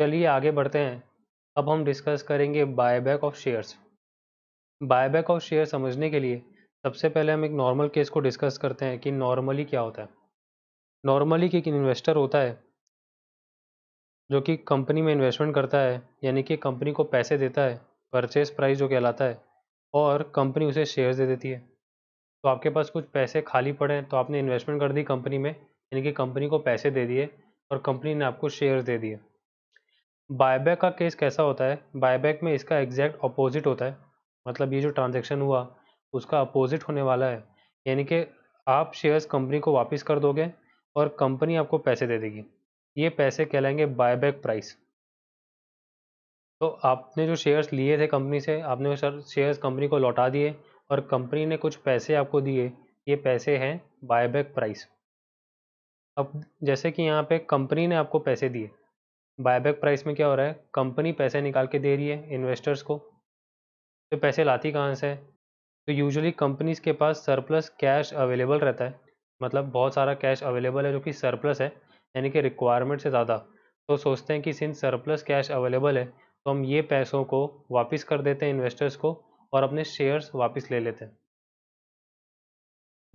चलिए आगे बढ़ते हैं अब हम डिस्कस करेंगे buyback of shares buyback of share समझने के लिए सबसे पहले हम एक नॉर्मल केस को डिस्कस करते हैं कि नॉर्मली क्या होता है नॉर्मली एक इन्वेस्टर होता है जो कि कंपनी में इन्वेस्टमेंट करता है यानी कि कंपनी को पैसे देता है परचेस प्राइस जो कहलाता है और कंपनी उसे शेयर्स दे देती है तो आपके पास कुछ पैसे खाली पड़े हैं तो आपने इन्वेस्टमेंट कर दी कंपनी में यानी कि कंपनी को पैसे दे दिए और कंपनी ने आपको शेयर्स दे दिए बायबैक का केस कैसा होता है बायबैक में इसका एग्जैक्ट अपोजिट होता है मतलब ये जो ट्रांजेक्शन हुआ उसका अपोजिट होने वाला है यानी कि आप शेयर्स कंपनी को वापस कर दोगे और कंपनी आपको पैसे दे देगी ये पैसे कहलाएंगे बायबैक प्राइस तो आपने जो शेयर्स लिए थे कंपनी से आपने शेयर्स कंपनी को लौटा दिए और कंपनी ने कुछ पैसे आपको दिए ये पैसे हैं बायबैक प्राइस अब जैसे कि यहाँ पे कंपनी ने आपको पैसे दिए बायबैक प्राइस में क्या हो रहा है कंपनी पैसे निकाल के दे रही है इन्वेस्टर्स को तो पैसे लाती कहाँ से तो यूजुअली कंपनीज़ के पास सरप्लस कैश अवेलेबल रहता है मतलब बहुत सारा कैश अवेलेबल है जो कि सरप्लस है यानी कि रिक्वायरमेंट से ज़्यादा तो सोचते हैं कि सिंस सरप्लस कैश अवेलेबल है तो हम ये पैसों को वापस कर देते हैं इन्वेस्टर्स को और अपने शेयर्स वापस ले लेते हैं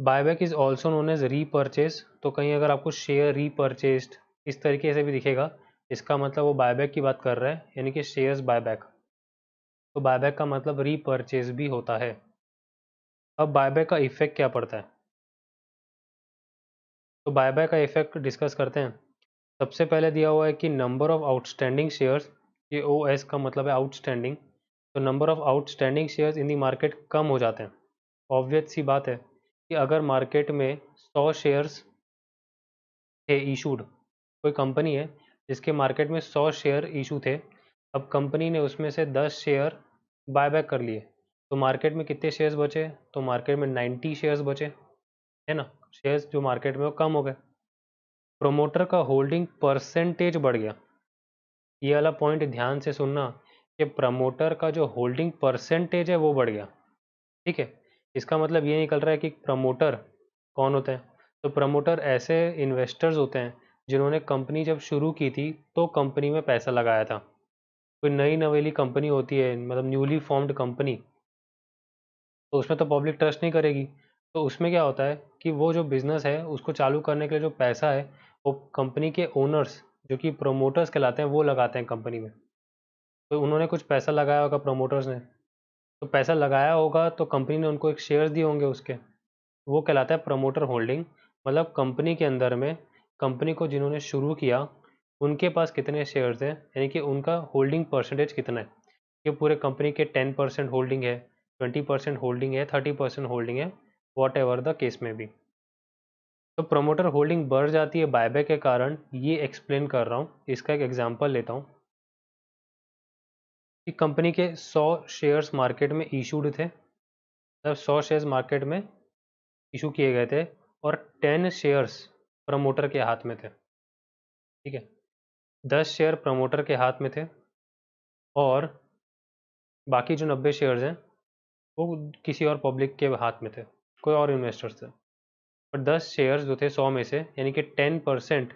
buyback is also known as repurchase तो कहीं अगर आपको शेयर रीपरचेज इस तरीके से भी दिखेगा इसका मतलब वो बायबैक की बात कर रहा है यानी कि शेयर्स बायबैक तो बायबैक का मतलब रीपरचेज भी होता है अब बायबैक का इफेक्ट क्या पड़ता है तो बायबैक का इफेक्ट डिस्कस करते हैं सबसे पहले दिया हुआ है कि नंबर ऑफ आउटस्टैंडिंग शेयर्स ये ओ एस का मतलब है आउटस्टैंडिंग तो number of outstanding shares in the market कम हो जाते हैं ऑब्वियस सी बात है कि अगर मार्केट में सौ शेयर्स थे इशूड कोई कंपनी है जिसके मार्केट में सौ शेयर इशू थे अब कंपनी ने उसमें से दस शेयर बाय बैक कर लिए तो मार्केट में कितने शेयर्स बचे तो मार्केट में नाइन्टी शेयर्स बचे है ना शेयर्स जो मार्केट में वो कम हो गए प्रोमोटर का होल्डिंग परसेंटेज बढ़ गया ये वाला पॉइंट ध्यान से सुनना कि प्रमोटर का जो होल्डिंग परसेंटेज है वो बढ़ गया ठीक है इसका मतलब ये निकल रहा है कि प्रमोटर कौन होते हैं तो प्रमोटर ऐसे इन्वेस्टर्स होते हैं जिन्होंने कंपनी जब शुरू की थी तो कंपनी में पैसा लगाया था कोई नई नवेली कंपनी होती है मतलब न्यूली फॉर्म्ड कंपनी तो उसमें तो पब्लिक ट्रस्ट नहीं करेगी तो उसमें क्या होता है कि वो जो बिज़नेस है उसको चालू करने के लिए जो पैसा है वो कंपनी के ओनर्स जो कि प्रोमोटर्स कहलाते हैं वो लगाते हैं कंपनी में तो उन्होंने कुछ पैसा लगाया होगा प्रोमोटर्स ने तो पैसा लगाया होगा तो कंपनी ने उनको एक शेयर दिए होंगे उसके वो कहलाता है प्रमोटर होल्डिंग मतलब कंपनी के अंदर में कंपनी को जिन्होंने शुरू किया उनके पास कितने शेयर्स हैं यानी कि उनका होल्डिंग परसेंटेज कितना है ये पूरे कंपनी के टेन परसेंट होल्डिंग है ट्वेंटी परसेंट होल्डिंग है थर्टी परसेंट होल्डिंग है वॉट एवर द केस में भी तो प्रमोटर होल्डिंग बढ़ जाती है बायबैक के कारण ये एक्सप्लेन कर रहा हूँ इसका एक एग्जाम्पल लेता हूँ कि कंपनी के सौ शेयर्स मार्केट में इशूड थे मतलब सौ शेयर्स मार्केट में इशू किए गए थे और टेन शेयर्स प्रमोटर के हाथ में थे ठीक है दस शेयर प्रमोटर के हाथ में थे और बाकी जो नब्बे शेयर्स हैं वो किसी और पब्लिक के हाथ में थे कोई और इन्वेस्टर्स थे और दस शेयर्स जो थे सौ में से यानी कि टेन परसेंट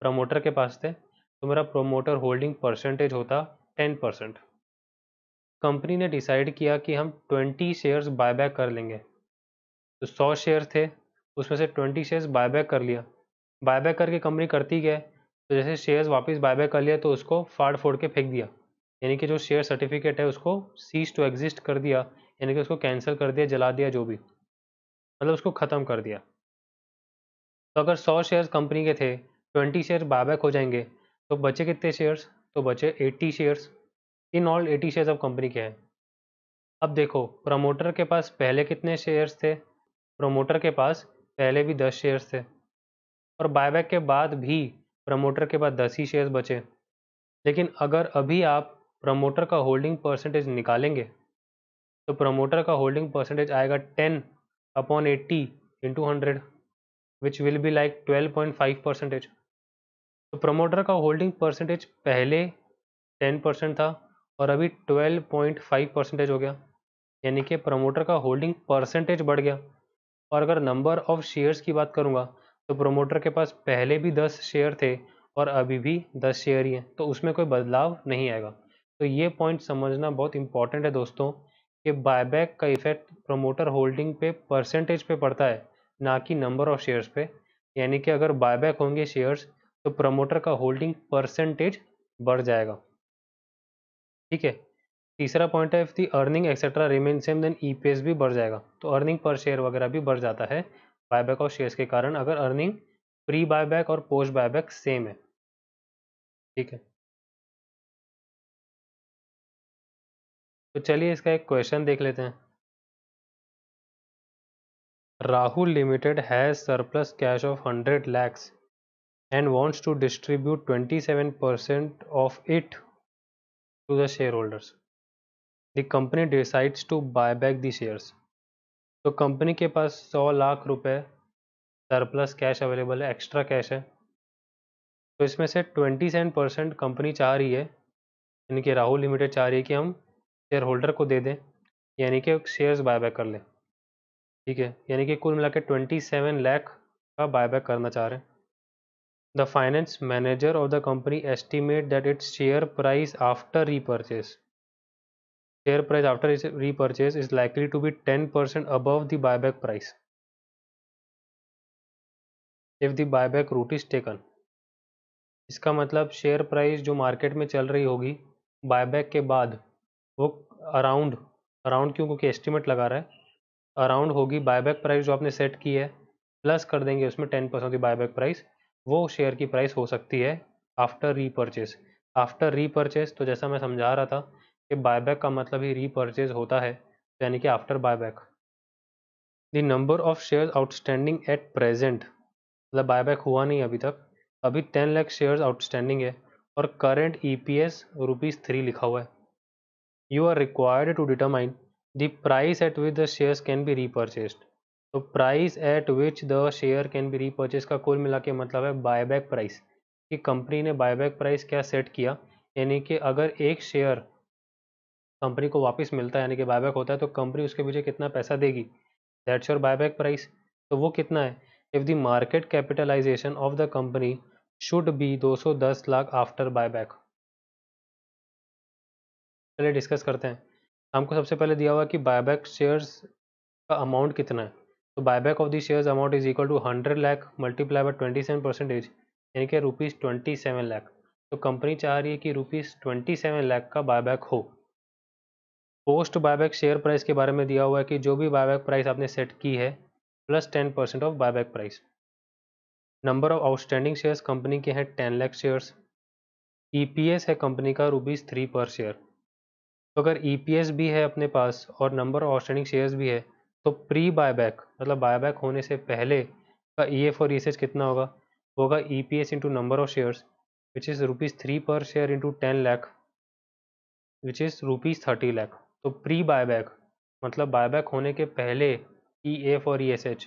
प्रमोटर के पास थे तो मेरा प्रोमोटर होल्डिंग परसेंटेज होता टेन परसेंट कंपनी ने डिसाइड किया कि हम ट्वेंटी शेयर्स बायबैक कर लेंगे तो सौ शेयर थे उसमें से ट्वेंटी शेयर्स बायबैक कर लिया बायबैक करके कंपनी करती क्या है तो जैसे शेयर्स वापस बायबैक कर लिया तो उसको फाड़ फोड़ के फेंक दिया यानी कि जो शेयर सर्टिफिकेट है उसको सीज टू एग्जिस्ट कर दिया यानी कि उसको कैंसिल कर दिया जला दिया जो भी मतलब उसको ख़त्म कर दिया तो अगर सौ शेयर्स कंपनी के थे ट्वेंटी शेयर बायबैक हो जाएंगे तो बचे कितने शेयर्स तो बचे eighty shares in all eighty shares अब कंपनी के हैं अब देखो प्रमोटर के पास पहले कितने शेयर्स थे प्रोमोटर के पास पहले भी दस शेयर्स थे और बायबैक के बाद भी प्रमोटर के पास दस ही शेयर्स बचे लेकिन अगर अभी आप प्रमोटर का होल्डिंग परसेंटेज निकालेंगे तो प्रमोटर का होल्डिंग परसेंटेज आएगा ten upon eighty into hundred which will be like twelve point five percentage तो प्रमोटर का होल्डिंग परसेंटेज पहले टेन परसेंट था और अभी ट्वेल्व पॉइंट फाइव परसेंटेज हो गया यानी कि प्रमोटर का होल्डिंग परसेंटेज बढ़ गया और अगर नंबर ऑफ शेयर्स की बात करूँगा तो प्रोमोटर के पास पहले भी दस शेयर थे और अभी भी दस शेयर ही हैं तो उसमें कोई बदलाव नहीं आएगा तो ये पॉइंट समझना बहुत इंपॉर्टेंट है दोस्तों कि बायबैक का इफेक्ट प्रोमोटर होल्डिंग पे परसेंटेज पे पड़ता है ना कि नंबर ऑफ शेयर्स पे यानी कि अगर बायबैक होंगे शेयर्स तो प्रमोटर का होल्डिंग परसेंटेज बढ़ जाएगा ठीक है तीसरा पॉइंट है earning etcetera remain same then E भी बढ़ जाएगा तो अर्निंग पर शेयर वगैरह भी बढ़ जाता है बायबैक ऑफ शेयर्स के कारण अगर अर्निंग प्री बायबैक और पोस्ट बायबैक सेम है ठीक है तो चलिए इसका एक क्वेश्चन देख लेते हैं Rahul limited has surplus cash of hundred lakhs and wants to distribute 27% it to the shareholders the company decides to buy back the shares तो कंपनी के पास सौ लाख रुपए सरप्लस कैश अवेलेबल है एक्स्ट्रा कैश है तो इसमें से ट्वेंटी सेवन परसेंट कंपनी चाह रही है यानी कि राहुल लिमिटेड चाह रही है कि हम शेयर होल्डर को दे दें यानी कि शेयर्स बायबैक कर लें ठीक है यानी कि कुल मिला के ट्वेंटी सेवन लैख का बायबैक करना चाह रहे हैं the finance manager of the company estimate that it's share price after repurchase share share is repurchase is likely to be ten percent above the buyback price if the buyback route is taken इसका मतलब share price जो market में चल रही होगी buyback के बाद वो अराउंड अराउंड क्यों क्योंकि एस्टिमेट लगा रहा है अराउंड होगी बायबैक प्राइस जो आपने सेट की है प्लस कर देंगे उसमें ten percent by buyback price वो शेयर की प्राइस हो सकती है आफ्टर रीपर्चेज आफ्टर रीपर्चेज तो जैसा मैं समझा रहा था कि बायबैक का मतलब ही रीपर्चेज होता है यानी कि after buyback the number of shares outstanding at present मतलब बायबैक हुआ नहीं अभी तक अभी टेन लैख शेयर्स आउटस्टैंडिंग है और current E P S rupees three लिखा हुआ है you are required to determine the price at which the shares can be repurchased तो price at which the share can be repurchase का कुल मिला के मतलब है बायबैक प्राइस कि कंपनी ने बायबैक प्राइस क्या सेट किया यानी कि अगर एक शेयर कंपनी को वापस मिलता है यानी कि बायबैक होता है तो कंपनी उसके पीछे कितना पैसा देगी दैट्स योर बायबैक प्राइस तो वो कितना है if the market capitalization of the company should be 210 lakh after buyback चलिए डिस्कस करते हैं हमको सबसे पहले दिया हुआ कि बायबैक शेयर्स का अमाउंट कितना है तो buyback of the shares amount is equal to hundred lakh multiply by twenty seven percentage यानी कि रुपीज़ ट्वेंटी सेवन लैख तो कंपनी चाह रही है कि रुपीज़ ट्वेंटी सेवन लैख का बायबैक हो पोस्ट बायबैक शेयर प्राइस के बारे में दिया हुआ है कि जो भी बायबैक प्राइस आपने सेट की है plus ten percent of buyback price number of outstanding shares company के हैं ten lakh shares S e है कंपनी का रुपीज़ थ्री पर शेयर तो अगर एस e भी है अपने पास और नंबर ऑफ आउटस्टैंडिंग शेयर्स भी है तो प्री बायबैक मतलब बायबैक होने से पहले का ई e एफ और ईसेज कितना होगा होगा E P S into number of shares which is rupees three per share into ten lakh which is rupees thirty lakh तो प्री बायबैक मतलब बायबैक होने के पहले ई एफ और ई एस एच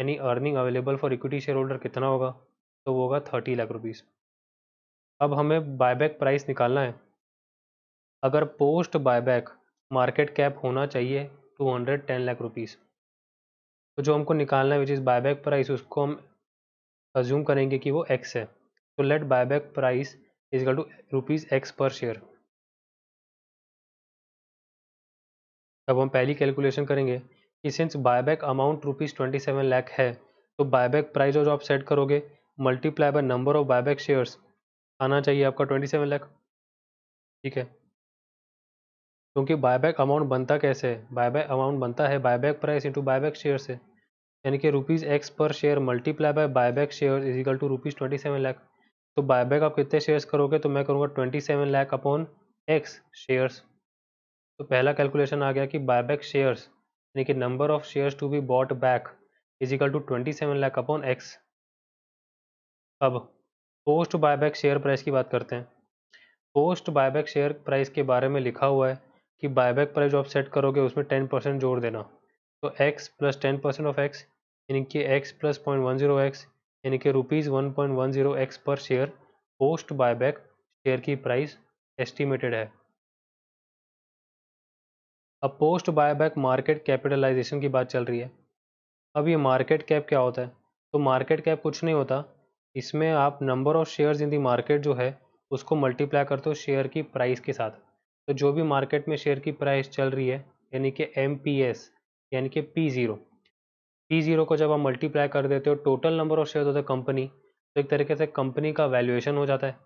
यानी earning available for equity shareholder कितना होगा तो वो होगा थर्टी लाख रुपीज़ अब हमें बायबैक प्राइस निकालना है अगर पोस्ट बायबैक मार्केट कैप होना चाहिए two hundred ten lakh rupees तो जो हमको निकालना है विच इज़ बायबैक प्राइस उसको हम अज्यूम करेंगे कि वो एक्स है तो let buyback price is equal to rupees x per share अब हम पहली कैलकुलेशन करेंगे कि since buyback amount rupees twenty seven lakh है तो बायबैक प्राइस जो आप सेट करोगे multiply by number of buyback shares आना चाहिए आपका ट्वेंटी सेवन लैख ठीक है क्योंकि बायबैक अमाउंट बनता कैसे है बायबैक अमाउंट बनता है buyback price into buyback share से यानी कि rupees x per share multiply by buyback share equal to rupees twenty seven lakh तो बायबैक आप कितने शेयर्स करोगे तो मैं करूँगा twenty seven lakh upon x shares तो पहला कैलकुलेशन आ गया कि बायबैक शेयर्स यानी कि number of shares to be bought back equal to twenty seven lakh upon x अब पोस्ट बायबैक शेयर प्राइस की बात करते हैं पोस्ट बायबैक शेयर प्राइस के बारे में लिखा हुआ है कि बायबैक प्राइस जो आप सेट करोगे उसमें टेन परसेंट जोड़ देना तो x plus ten percent of x यानी कि x plus point one zero x यानी कि rupees one point one zero x per share post buyback share की प्राइस एस्टिमेटेड है अब पोस्ट बायबैक मार्केट कैपिटलाइजेशन की बात चल रही है अब ये मार्केट कैप क्या होता है तो मार्केट कैप कुछ नहीं होता इसमें आप number of shares in the market जो है उसको मल्टीप्लाई करते हो शेयर की प्राइस के साथ तो जो भी मार्केट में शेयर की प्राइस चल रही है यानी कि एम यानी कि पी ज़ीरो पी ज़ीरो को जब आप मल्टीप्लाई कर देते हो टोटल नंबर ऑफ शेयर होते हैं कंपनी तो एक तरीके से कंपनी का वैल्यूएशन हो जाता है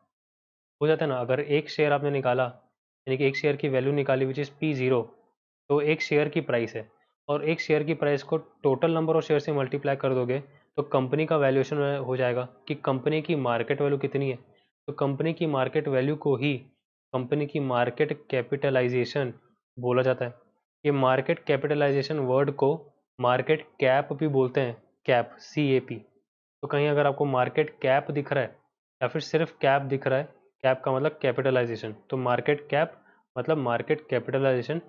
हो जाता है ना अगर एक शेयर आपने निकाला यानी कि एक शेयर की वैल्यू निकाली विच इज़ पी ज़ीरो तो एक शेयर की प्राइस है और एक शेयर की प्राइस को टोटल नंबर ऑफ शेयर से मल्टीप्लाई कर दोगे तो कंपनी का वैल्यूएशन हो जाएगा कि कंपनी की मार्केट वैल्यू कितनी है तो कंपनी की मार्केट वैल्यू को ही कंपनी की मार्केट कैपिटलाइजेशन बोला जाता है ये मार्केट कैपिटलाइजेशन वर्ड को मार्केट कैप भी बोलते हैं कैप सी ए पी तो कहीं अगर आपको मार्केट कैप दिख रहा है या फिर सिर्फ कैप दिख रहा है कैप का मतलब कैपिटलाइजेशन तो मार्केट कैप मतलब मार्केट कैपिटलाइजेशन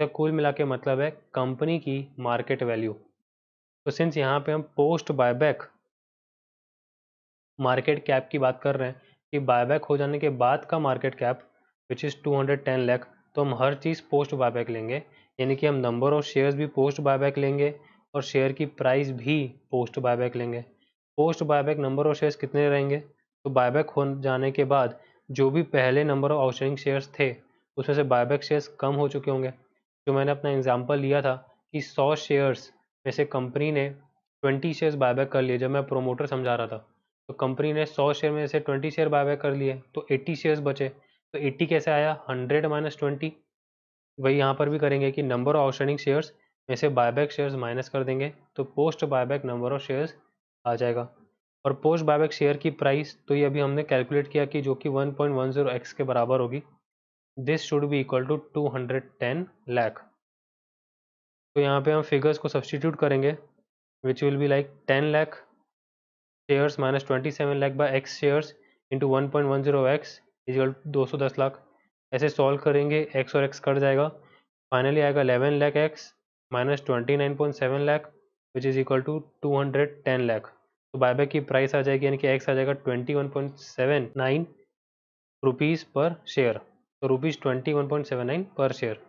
तो कुल मिला के मतलब है कंपनी की मार्केट वैल्यू तो सिंस यहाँ पे हम पोस्ट बायबैक मार्केट कैप की बात कर रहे हैं कि बायबैक हो जाने के बाद का market cap which is two lakh तो हम हर चीज़ पोस्ट बायबैक लेंगे यानी कि हम नंबर ऑफ शेयर्स भी पोस्ट बायबैक लेंगे और शेयर की प्राइस भी पोस्ट बायबैक लेंगे post buyback number of shares कितने रहेंगे तो बायबैक हो जाने के बाद जो भी पहले नंबर ऑफ आउटस्टैंडिंग शेयर्स थे उसमें से बायबैक शेयर्स कम हो चुके होंगे जो मैंने अपना एग्जाम्पल लिया था कि सौ शेयर्स में से कंपनी ने ट्वेंटी शेयर्स बायबैक कर लिए जब मैं प्रोमोटर समझा रहा था तो कंपनी ने सौ शेयर में से ट्वेंटी शेयर बायबैक कर लिए तो एट्टी शेयर्स बचे तो एट्टी कैसे आया हंड्रेड माइनस ट्वेंटी वही यहाँ पर भी करेंगे कि नंबर ऑफ आउटस्टैंडिंग शेयर्स में से बायबैक शेयर्स माइनस कर देंगे तो post buyback number of shares आ जाएगा और पोस्ट बायबैक शेयर की प्राइस तो ये अभी हमने कैलकुलेट किया कि जो कि जीरो एक्स के बराबर होगी this should be equal to two hundred ten lakh तो यहाँ पे हम फिगर्स को सब्सटीट्यूट करेंगे which will be like ten lakh shares minus twenty seven lakh by x shares into one point one zero x equal दो सौ दस लाख ऐसे सॉल्व करेंगे एक्स और एक्स कट जाएगा फाइनली आएगा eleven lakh x minus twenty nine point seven lakh which is equal to two hundred ten lakh तो buyback की प्राइस आ जाएगी यानी कि एक्स आ जाएगा twenty one point seven nine rupees per share rupees twenty one point seven nine per share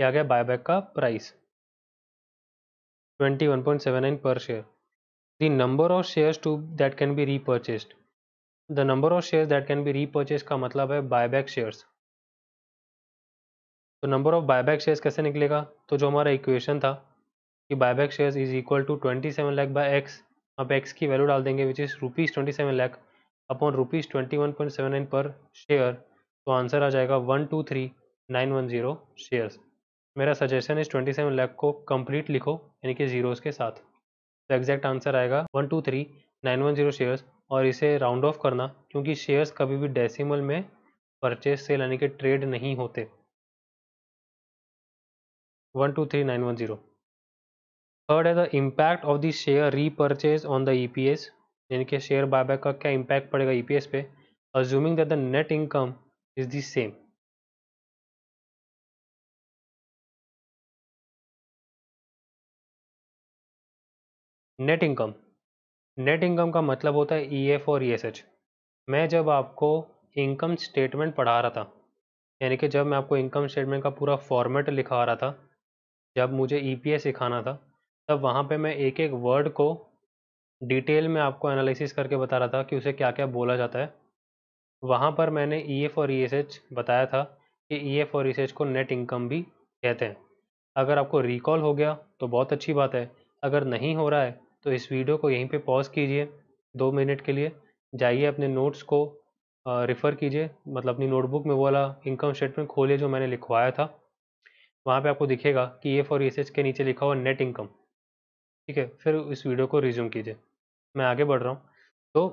ये आ गया बायबैक का price twenty one point seven nine per share the number of shares to that can be repurchased the number of shares that can be repurchase का मतलब है buyback shares तो number of buyback shares कैसे निकलेगा तो जो हमारा equation था कि back shares is equal to twenty seven lakh by x आप एक्स की वैल्यू डाल देंगे which is rupees twenty seven lakh upon rupees twenty one point seven nine per share तो आंसर आ जाएगा one two three nine one zero shares मेरा suggestion इस twenty seven lakh को कंप्लीट लिखो यानी कि जीरोस के साथ तो एग्जैक्ट आंसर आएगा one two three nine one zero shares और इसे राउंड ऑफ करना क्योंकि शेयर्स कभी भी डेसिमल में परचेज सेल यानी कि ट्रेड नहीं होते one two three nine one zero third है the impact of the share repurchase on the E P S यानी कि शेयर बायबैक का क्या इम्पैक्ट पड़ेगा ई पी एस पे assuming that the net income is the same net income net income का मतलब होता है ई e एफ और ई एस एच मैं जब आपको इनकम स्टेटमेंट पढ़ा रहा था यानी कि जब मैं आपको इनकम स्टेटमेंट का पूरा फॉर्मेट लिखा रहा था जब मुझे ई पी एस सिखाना था तब वहाँ पे मैं एक एक वर्ड को डिटेल में आपको एनालिसिस करके बता रहा था कि उसे क्या क्या बोला जाता है वहाँ पर मैंने ई एफ और ई एस एच बताया था कि ई एफ और ई एस एच को नेट इनकम भी कहते हैं अगर आपको रिकॉल हो गया तो बहुत अच्छी बात है अगर नहीं हो रहा है तो इस वीडियो को यहीं पे पॉज कीजिए दो मिनट के लिए जाइए अपने नोट्स को रिफ़र कीजिए मतलब अपनी नोटबुक में वाला इनकम स्टेटमेंट खोलिए जो मैंने लिखवाया था वहाँ पर आपको दिखेगा कि ई एफ और ई एस एच के नीचे लिखा हुआ नेट इनकम ठीक है फिर इस वीडियो को रिज्यूम कीजिए मैं आगे बढ़ रहा हूँ तो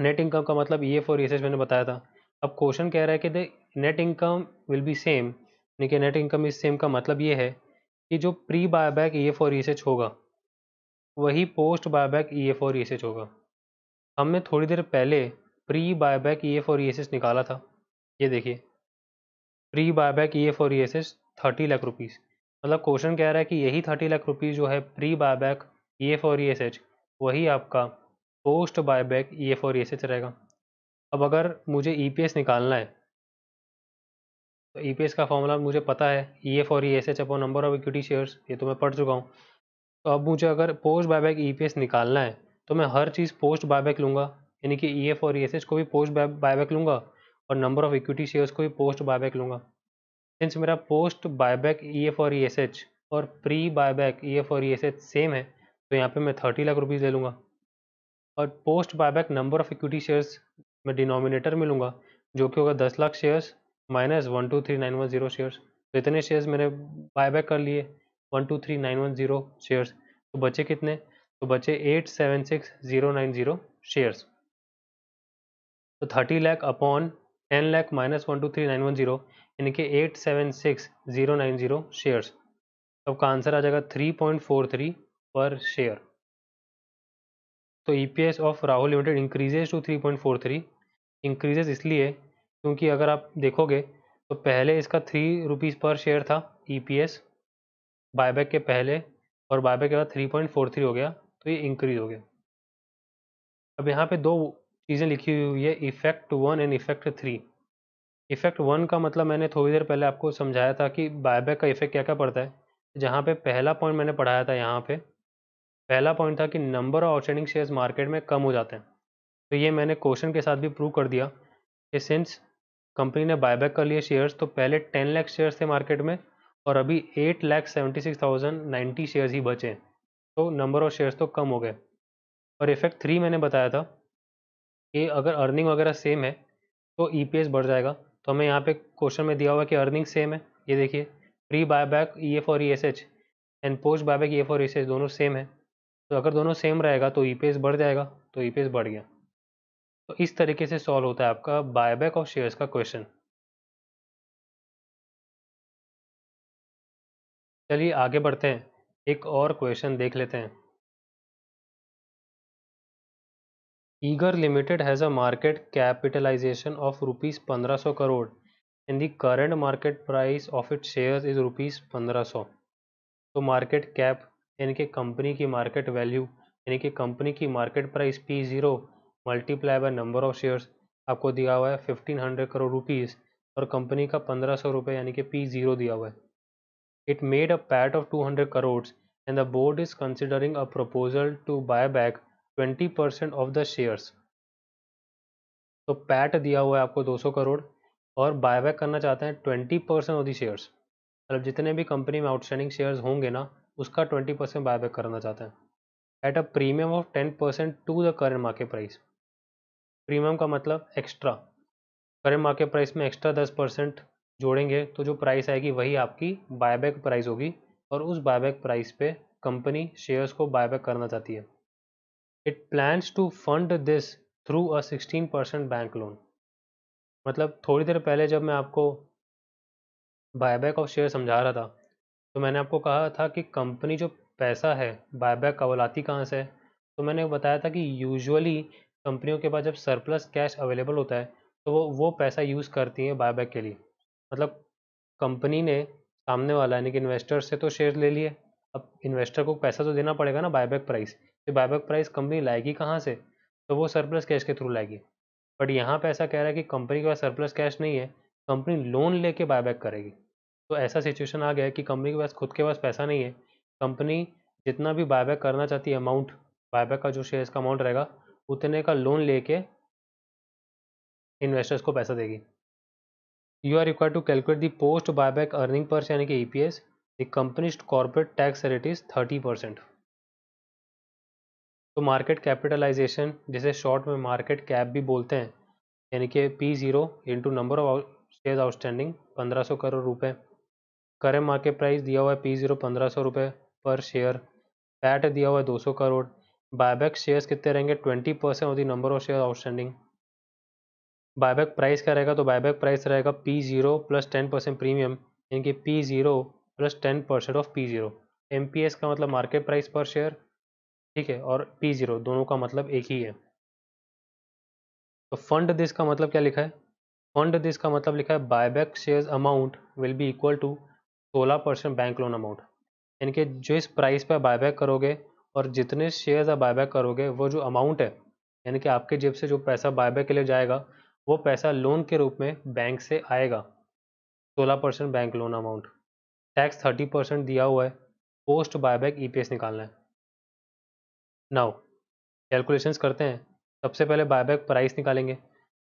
नेट इनकम का मतलब ई एफ और ई मैंने बताया था अब क्वेश्चन कह रहा है कि the net income will be same यानी कि नेट इनकम इज सेम का मतलब ये है कि जो प्री बायबैक ई एफ और ई होगा वही पोस्ट बायबैक ई एफ और ई होगा हमने थोड़ी देर पहले प्री बायबैक ई एफ और ई निकाला था ये देखिए प्री बायबैक ई एफ और ई थर्टी लाख रुपीज़ मतलब क्वेश्चन कह रहा है कि यही थर्टी लाख रुपीज़ जो है प्री बायबैक ई एफ और ई वही आपका post buy back E F और एस एच रहेगा अब अगर मुझे ई पी एस निकालना है तो ई पी एस का फॉर्मूला मुझे पता है ई एफ और E S H upon number of equity shares ये तो मैं पढ़ चुका हूँ तो अब मुझे अगर post back E P S निकालना है तो मैं हर चीज़ पोस्ट बायबैक लूँगा यानी कि ई e एफ e और ई एस एच को भी पोस्ट बायबैक लूँगा e और नंबर ऑफ इक्विटी शेयर्स को भी पोस्ट बाय बैक लूँगा सिंस मेरा पोस्ट बैक ई एफ और ई एस एच और प्री बैक ई एफ और ई एस एच सेम है तो यहाँ पे मैं थर्टी लाख रुपीज़ ले लूँगा और post buyback number of equity shares मैं डिनोमिनेटर में लूँगा जो कि होगा दस lakh shares minus one two three nine one zero shares तो इतने शेयर्स मैंने बायबैक कर लिए one two three nine one zero shares तो बचे कितने तो बचे eight seven six zero nine zero shares तो thirty lakh upon ten lakh minus one two three nine one zero यानी कि eight seven six zero nine zero shares तो आपका आंसर आ जाएगा three point four three per share तो E of Rahul limited increases to 3.43 increases इसलिए क्योंकि अगर आप देखोगे तो पहले इसका थ्री रुपीज़ पर शेयर था ई पी एस बायबैक के पहले और बायबैक के बाद थ्री पॉइंट फोर थ्री हो गया तो ये इंक्रीज हो गया अब यहाँ पे दो चीज़ें लिखी हुई है effect one and effect three effect one का मतलब मैंने थोड़ी देर पहले आपको समझाया था कि बायबैक का इफ़ेक्ट क्या क्या पड़ता है जहाँ पे पहला पॉइंट मैंने पढ़ाया था यहाँ पे पहला पॉइंट था कि number of outstanding shares market में कम हो जाते हैं तो ये मैंने क्वेश्चन के साथ भी प्रूव कर दिया कि सिंस कंपनी ने बायबैक कर लिए शेयर्स तो पहले टेन लाख शेयर्स थे मार्केट में और अभी eight lakh seventy six thousand ninety shares ही बचे तो नंबर ऑफ शेयर्स तो कम हो गए और इफेक्ट थ्री मैंने बताया था कि अगर अर्निंग वगैरह सेम है तो ई e बढ़ जाएगा तो हमें यहाँ पर क्वेश्चन में दिया हुआ कि अर्निंग सेम है ये देखिए प्री बायबैक ई एफ और E S H and post buyback E F और ई एस एच दोनों सेम है तो अगर दोनों सेम रहेगा तो ई e बढ़ जाएगा तो ई e बढ़ गया तो इस तरीके से सॉल्व होता है आपका बायबैक ऑफ शेयर्स का क्वेश्चन चलिए आगे बढ़ते हैं एक और क्वेश्चन देख लेते हैं Eager limited has a market capitalization of rupees पंद्रह सौ crore and the current market price of it shares is rupees पंद्रह सौ तो मार्केट कैप यानी कि कंपनी की मार्केट वैल्यू यानी कि कंपनी की market price P zero multiply by number of shares आपको दिया हुआ है फिफ्टीन हंड्रेड करोड़ रुपीज़ और कंपनी का पंद्रह सौ रुपये यानी कि पी ज़ीरो दिया हुआ है it made a PAT of two hundred crore and the board is considering a proposal to buy back twenty percent of the shares तो पैट दिया हुआ है आपको दो सौ करोड़ और बाय बैक करना चाहते हैं twenty percent of the shares मतलब जितने भी कंपनी में आउटस्टैंडिंग शेयर्स होंगे ना उसका ट्वेंटी परसेंट बायबैक करना चाहते हैं at a premium of ten percent to the current market price premium का मतलब एक्स्ट्रा करेंट मार्केट प्राइस में एक्स्ट्रा दस परसेंट जोड़ेंगे तो जो प्राइस आएगी वही आपकी बायबैक प्राइस होगी और उस बायबैक प्राइस पे कंपनी शेयर्स को बायबैक करना चाहती है it plans to fund this through a sixteen percent bank loan मतलब थोड़ी देर पहले जब मैं आपको बायबैक ऑफ शेयर समझा रहा था तो मैंने आपको कहा था कि कंपनी जो पैसा है बायबैक कवलाती कहाँ से है तो मैंने बताया था कि यूजुअली कंपनियों के पास जब सरप्लस कैश अवेलेबल होता है तो वो वो पैसा यूज़ करती हैं बायबैक के लिए मतलब कंपनी ने सामने वाला यानी कि इन्वेस्टर से तो शेयर ले लिए अब इन्वेस्टर को पैसा तो देना पड़ेगा ना बायबैक प्राइस तो बायबैक प्राइस कंपनी लाएगी कहाँ से तो वो सरप्लस कैश के थ्रू लाएगी बट यहाँ पैसा ऐसा कह रहा है कि कंपनी के पास सरप्लस कैश नहीं है कंपनी लोन लेके बायबैक करेगी तो ऐसा सिचुएशन आ गया है कि कंपनी के पास खुद के पास पैसा नहीं है कंपनी जितना भी बायबैक करना चाहती है अमाउंट बायबैक का जो शेयर्स का अमाउंट रहेगा उतने का लोन लेके इन्वेस्टर्स को पैसा देगी you are require to calculate the post buyback earning per यानी कि E P S the company's corporate tax rate is thirty percent तो मार्केट कैपिटलाइजेशन जिसे शॉर्ट में मार्केट कैप भी बोलते हैं यानी कि P zero into number of share outstanding पंद्रह सौ करोड़ रुपए करें मार्केट प्राइस दिया हुआ है पी जीरो पंद्रह सौ रुपये पर शेयर पैट दिया हुआ है दो सौ करोड़ बायबैक शेयर्स कितने रहेंगे twenty percent of the number of share outstanding buyback price क्या रहेगा तो बायबैक प्राइस रहेगा P zero plus ten percent premium यानी कि P zero plus ten percent of P zero M P S का मतलब मार्केट प्राइस पर share ठीक है और पी जीरो दोनों का मतलब एक ही है तो फंड दिस का मतलब क्या लिखा है फंड दिस का मतलब लिखा है buyback shares amount will be equal to सोलह परसेंट बैंक लोन अमाउंट यानी कि जो इस प्राइस पर बायबैक करोगे और जितने शेयर्स आप बायबैक करोगे वो जो अमाउंट है यानी कि आपके जेब से जो पैसा बायबैक के लिए जाएगा वो पैसा लोन के रूप में बैंक से आएगा सोलह percent bank loan amount tax thirty percent दिया हुआ है पोस्ट बायबैक एस निकालना है नाउ कैलकुलेशंस करते हैं सबसे पहले बायबैक प्राइस निकालेंगे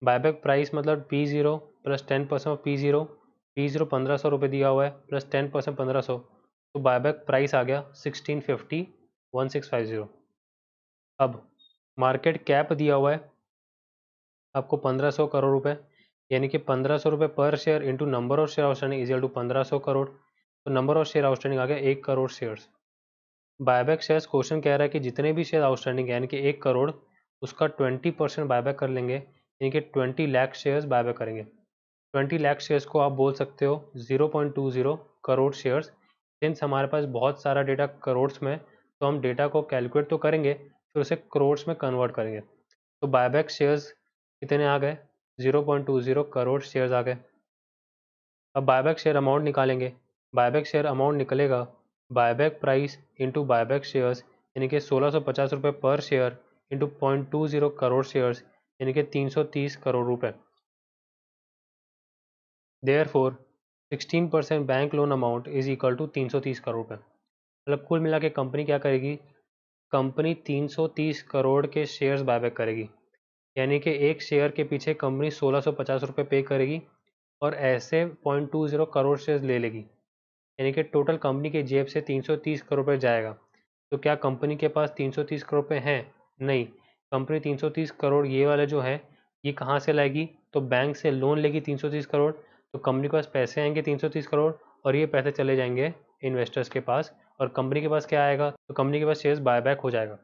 बायबैक प्राइस मतलब P zero plus ten percent of P zero बीस जीरो पंद्रह सौ रुपये दिया हुआ है प्लस टेन परसेंट पंद्रह सौ तो बायबैक प्राइस आ गया sixteen fifty one six five zero अब मार्केट कैप दिया हुआ है आपको पंद्रह सौ करोड़ रुपए यानी कि पंद्रह सौ रुपये पर share into number of share outstanding equal to पंद्रह सौ करोड़ तो नंबर ऑफ शेयर आउटस्टैंडिंग आ गया एक crore shares buyback shares question कह रहा है कि जितने भी शेयर आउटस्टैंडिंग यानी कि एक करोड़ उसका ट्वेंटी परसेंट बायबैक कर लेंगे यानी कि ट्वेंटी लैख शेयर्स बायबैक करेंगे ट्वेंटी लाख शेयर्स को आप बोल सकते हो zero point two zero crore shares since हमारे पास बहुत सारा डेटा करोड़्स में तो हम डेटा को कैलकुलेट तो करेंगे फिर उसे करोड़्स में कन्वर्ट करेंगे तो बायबैक शेयर्स कितने आ गए zero point two zero crore shares आ गए अब बायबैक शेयर अमाउंट निकालेंगे बायबैक शेयर अमाउंट निकलेगा buyback price into buyback shares यानी कि सोलह सौ पचास रुपये पर share into point two zero crore shares यानी कि तीन सौ तीस करोड़ रुपये therefore 16 percent bank loan amount is equal to 330 crore रुपये मतलब कुल मिला के कंपनी क्या करेगी कंपनी 330 करोड़ के शेयर्स बायबैक करेगी यानी कि एक शेयर के पीछे कंपनी पचास रुपए पे करेगी और ऐसे point two zero crore shares ले लेगी यानी कि टोटल कंपनी के जेब से 330 करोड़ रुपये जाएगा तो क्या कंपनी के पास 330 करोड़ रुपये हैं नहीं कंपनी 330 करोड़ ये वाला जो है ये कहाँ से लाएगी तो बैंक से लोन लेगी 330 करोड़ तो कंपनी के पास पैसे आएंगे 330 करोड़ और ये पैसे चले जाएंगे इन्वेस्टर्स के पास और कंपनी के पास क्या आएगा तो कंपनी के पास शेयर्स बायबैक हो जाएगा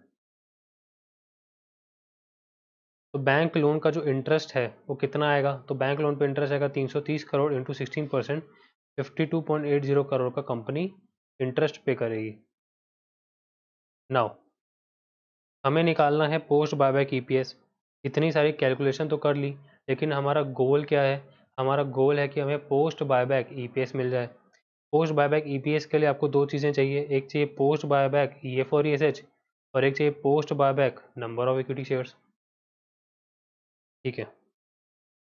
तो बैंक लोन का जो इंटरेस्ट है वो कितना आएगा तो बैंक लोन पे इंटरेस्ट आएगा 330 crore into sixteen percent fifty crore का कंपनी इंटरेस्ट पे करेगी नाउ हमें निकालना है पोस्ट बायबैक ई इतनी सारी कैलकुलेशन तो कर ली लेकिन हमारा गोल क्या है हमारा गोल है कि हमें पोस्ट बायबैक ई e मिल जाए पोस्ट बायबैक ई e के लिए आपको दो चीज़ें चाहिए एक चाहिए पोस्ट बायबैक ई एफ और ई और एक चाहिए post buyback number of equity shares ठीक है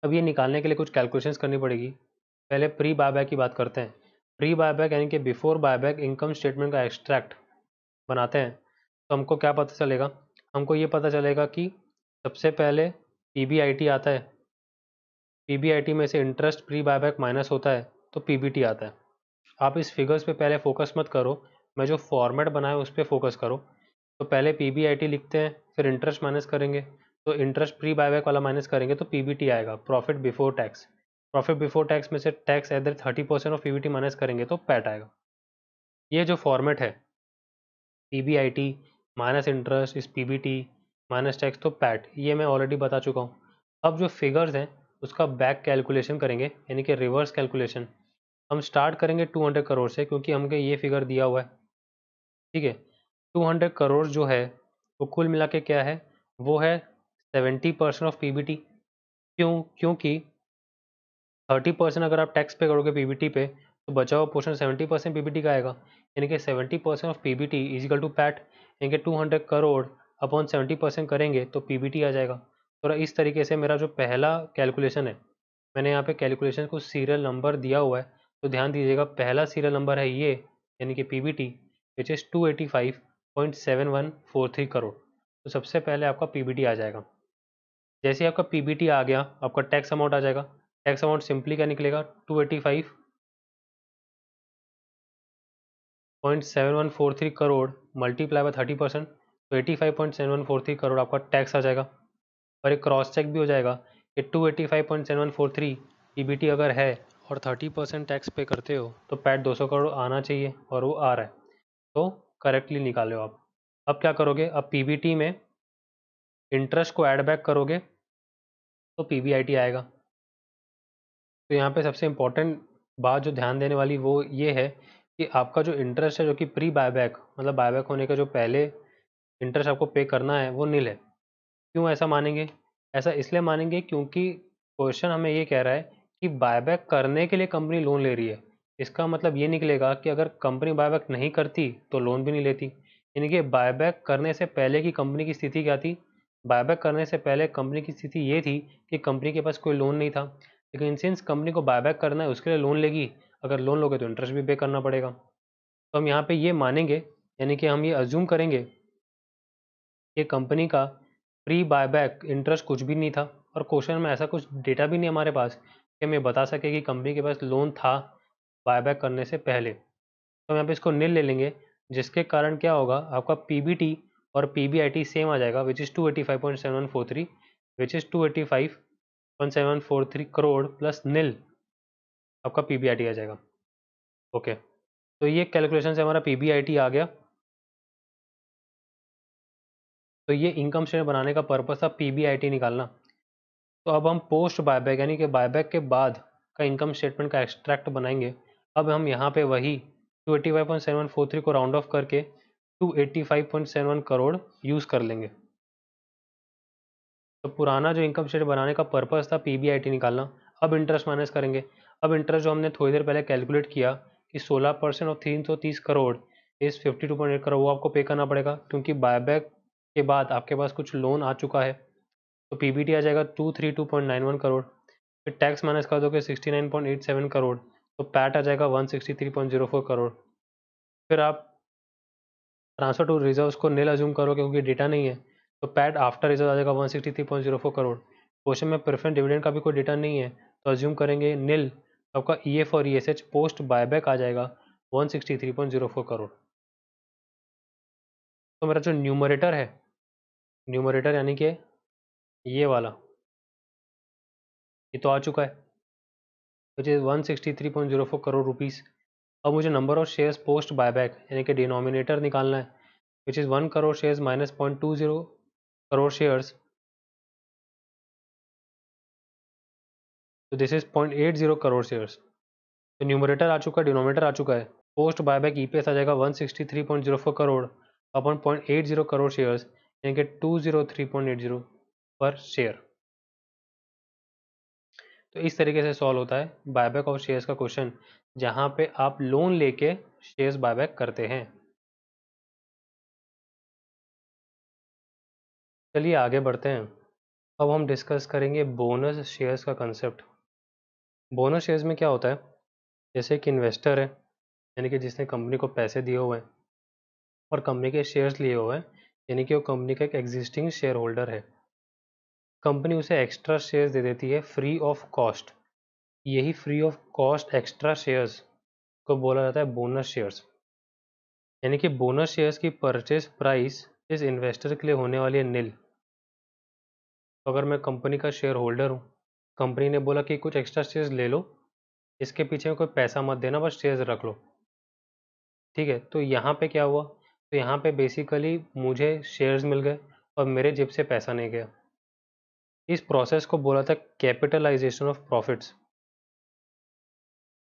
अब ये निकालने के लिए कुछ कैलकुलेशंस करनी पड़ेगी पहले प्री बायबैक की बात करते हैं प्री बायबैक यानी कि बिफोर बायबैक इनकम स्टेटमेंट का एक्स्ट्रैक्ट बनाते हैं तो हमको क्या पता चलेगा हमको ये पता चलेगा कि सबसे पहले पी आता है पीबीआईटी में से इंटरेस्ट प्री बायबैक माइनस होता है तो पीबीटी आता है आप इस फिगर्स पे पहले फोकस मत करो मैं जो फॉर्मेट बनाया उस पर फोकस करो तो पहले पीबीआईटी लिखते हैं फिर इंटरेस्ट माइनस करेंगे तो इंटरेस्ट प्री बायबैक वाला माइनस करेंगे तो पीबीटी आएगा profit before tax profit before tax में से tax either thirty percent of PBT minus करेंगे तो पैट आएगा ये जो फॉर्मेट है PBIT minus interest is PBT minus tax तो पैट ये मैं ऑलरेडी बता चुका हूँ अब जो फिगर्स हैं उसका बैक कैलकुलेशन करेंगे यानी कि रिवर्स कैलकुलेशन हम स्टार्ट करेंगे 200 करोड़ से क्योंकि हमको ये फिगर दिया हुआ है ठीक है 200 करोड़ जो है वो कुल मिला के क्या है वो है 70 परसेंट ऑफ पीबीटी क्यों क्योंकि 30 परसेंट अगर आप टैक्स पे करोगे पीबीटी पे तो बचा हुआ पोर्शन 70 परसेंट पीबीटी का आएगा यानी कि 70 percent of PBT is equal to PAT यानी कि hundred crore upon seventy percent करेंगे तो टी आ जाएगा और इस तरीके से मेरा जो पहला कैलकुलेशन है मैंने यहाँ पे कैलकुलेशन को सीरियल नंबर दिया हुआ है तो ध्यान दीजिएगा पहला सीरियल नंबर है ये यानी कि P B T which is two eighty five point seven one four three crore तो सबसे पहले आपका पी बी टी आ जाएगा जैसे आपका पी बी टी आ गया आपका टैक्स अमाउंट आ जाएगा टैक्स अमाउंट सिंपली क्या निकलेगा two eighty five point seven one four three crore multiply by thirty percent तो eighty five point seven one four three crore आपका टैक्स आ जाएगा और एक क्रॉस चेक भी हो जाएगा कि two eighty five point seven four three P अगर है और थर्टी परसेंट टैक्स पे करते हो तो पैट दो सौ करोड़ आना चाहिए और वो आ रहा है तो करेक्टली निकाले आप अब क्या करोगे अब टी में इंटरेस्ट को ऐड बैक करोगे तो टी आएगा तो यहाँ पे सबसे इम्पोर्टेंट बात जो ध्यान देने वाली वो ये है कि आपका जो इंटरेस्ट है जो कि प्री बायबैक मतलब बायबैक होने का जो पहले इंटरेस्ट आपको पे करना है वो नील है क्यों ऐसा मानेंगे ऐसा इसलिए मानेंगे क्योंकि क्वेश्चन हमें ये कह रहा है कि बायबैक करने के लिए कंपनी लोन ले रही है इसका मतलब ये निकलेगा कि अगर कंपनी बायबैक नहीं करती तो लोन भी नहीं लेती यानी कि बायबैक करने से पहले की कंपनी की स्थिति क्या थी बायबैक करने से पहले कंपनी की स्थिति ये थी कि कंपनी के पास कोई लोन नहीं था लेकिन सिंस कंपनी को बायबैक करना है उसके लिए लोन लेगी अगर लोन लोगे तो इंटरेस्ट भी पे करना पड़ेगा तो हम यहाँ पर ये मानेंगे यानी कि हम ये अज्यूम करेंगे कि कंपनी का प्री बायबैक इंटरेस्ट कुछ भी नहीं था और क्वेश्चन में ऐसा कुछ डेटा भी नहीं हमारे पास कि हमें बता सके कि कंपनी के पास लोन था बायबैक करने से पहले तो हम यहाँ पे इसको निल ले लेंगे जिसके कारण क्या होगा आपका पी और पी सेम आ जाएगा which is two eighty five point seven one four three which is two eighty five point seven four three crore plus nil आपका पी आ जाएगा ओके तो ये कैलकुलेशन से हमारा पी आ गया तो ये इनकम स्टेटमेंट बनाने का पर्पस था पीबीआईटी निकालना तो अब हम पोस्ट बायबैक यानी कि बायबैक के बाद का इनकम स्टेटमेंट का एक्सट्रैक्ट बनाएंगे अब हम यहाँ पे वही थ्री को राउंड ऑफ करके 285.71 करोड़ यूज़ कर लेंगे तो पुराना जो इनकम स्टेट बनाने का पर्पस था पीबीआईटी निकालना अब इंटरेस्ट माइनस करेंगे अब इंटरेस्ट जो हमने थोड़ी देर पहले कैलकुलेट किया कि 16 परसेंट और तीन सौ तीस करोड़ इस 52.8 करोड़ वो आपको पे करना पड़ेगा क्योंकि बायबैक के बाद आपके पास कुछ लोन आ चुका है तो पीबीटी आ जाएगा two three two point nine one crore फिर टैक्स माइनस कर दोगे sixty nine point eight seven crore तो पैट आ जाएगा one sixty three point zero four crore फिर आप ट्रांसफर टू रिजर्व को नील अज्यूम करो क्योंकि डेटा नहीं है तो पैट आफ्टर रिजर्व आ जाएगा one sixty three point zero four crore question में प्रेफरेंट डिविडेंड का भी कोई डेटा नहीं है तो अज्यूम करेंगे नील तो आपका ई एफ और E S H post buyback आ जाएगा one sixty three point zero four crore तो मेरा जो न्यूमरेटर है न्यूमरेटर यानी कि ये वाला ये तो आ चुका है which is one sixty three point zero four crore rupees अब मुझे number of shares post buyback यानी कि डिनोमिनेटर निकालना है which is one crore shares minus point two zero crore shares तो this is point eight zero crore shares तो न्यूमरेटर आ चुका है डिनोमिनेटर आ चुका है पोस्ट बायबैक ई आ जाएगा one sixty three point zero four crore upon point eight zero crore shares two zero three point eight zero per share तो इस तरीके से सॉल्व होता है बायबैक ऑफ शेयर्स का क्वेश्चन जहां पे आप लोन लेके शेयर्स बायबैक करते हैं चलिए आगे बढ़ते हैं अब हम डिस्कस करेंगे बोनस शेयर्स का कंसेप्ट बोनस शेयर्स में क्या होता है जैसे एक इन्वेस्टर है यानी कि जिसने कंपनी को पैसे दिए हुए हैं और कंपनी के शेयर्स लिए हुए हैं यानी कि वो कंपनी का एक एग्जिस्टिंग शेयर होल्डर है कंपनी उसे एक्स्ट्रा शेयर्स दे देती है फ्री ऑफ कॉस्ट यही free of cost extra shares को बोला जाता है बोनस शेयर्स यानी कि बोनस शेयर्स की परचेज प्राइस इस इन्वेस्टर के लिए होने वाली है नील तो अगर मैं कंपनी का शेयर होल्डर हूँ कंपनी ने बोला कि कुछ एक्स्ट्रा शेयर्स ले लो इसके पीछे कोई पैसा मत देना बस शेयर्स रख लो ठीक है तो यहाँ पे क्या हुआ तो यहाँ पे बेसिकली मुझे शेयर्स मिल गए और मेरे जेब से पैसा नहीं गया इस प्रोसेस को बोला था कैपिटलाइजेशन ऑफ प्रॉफिट्स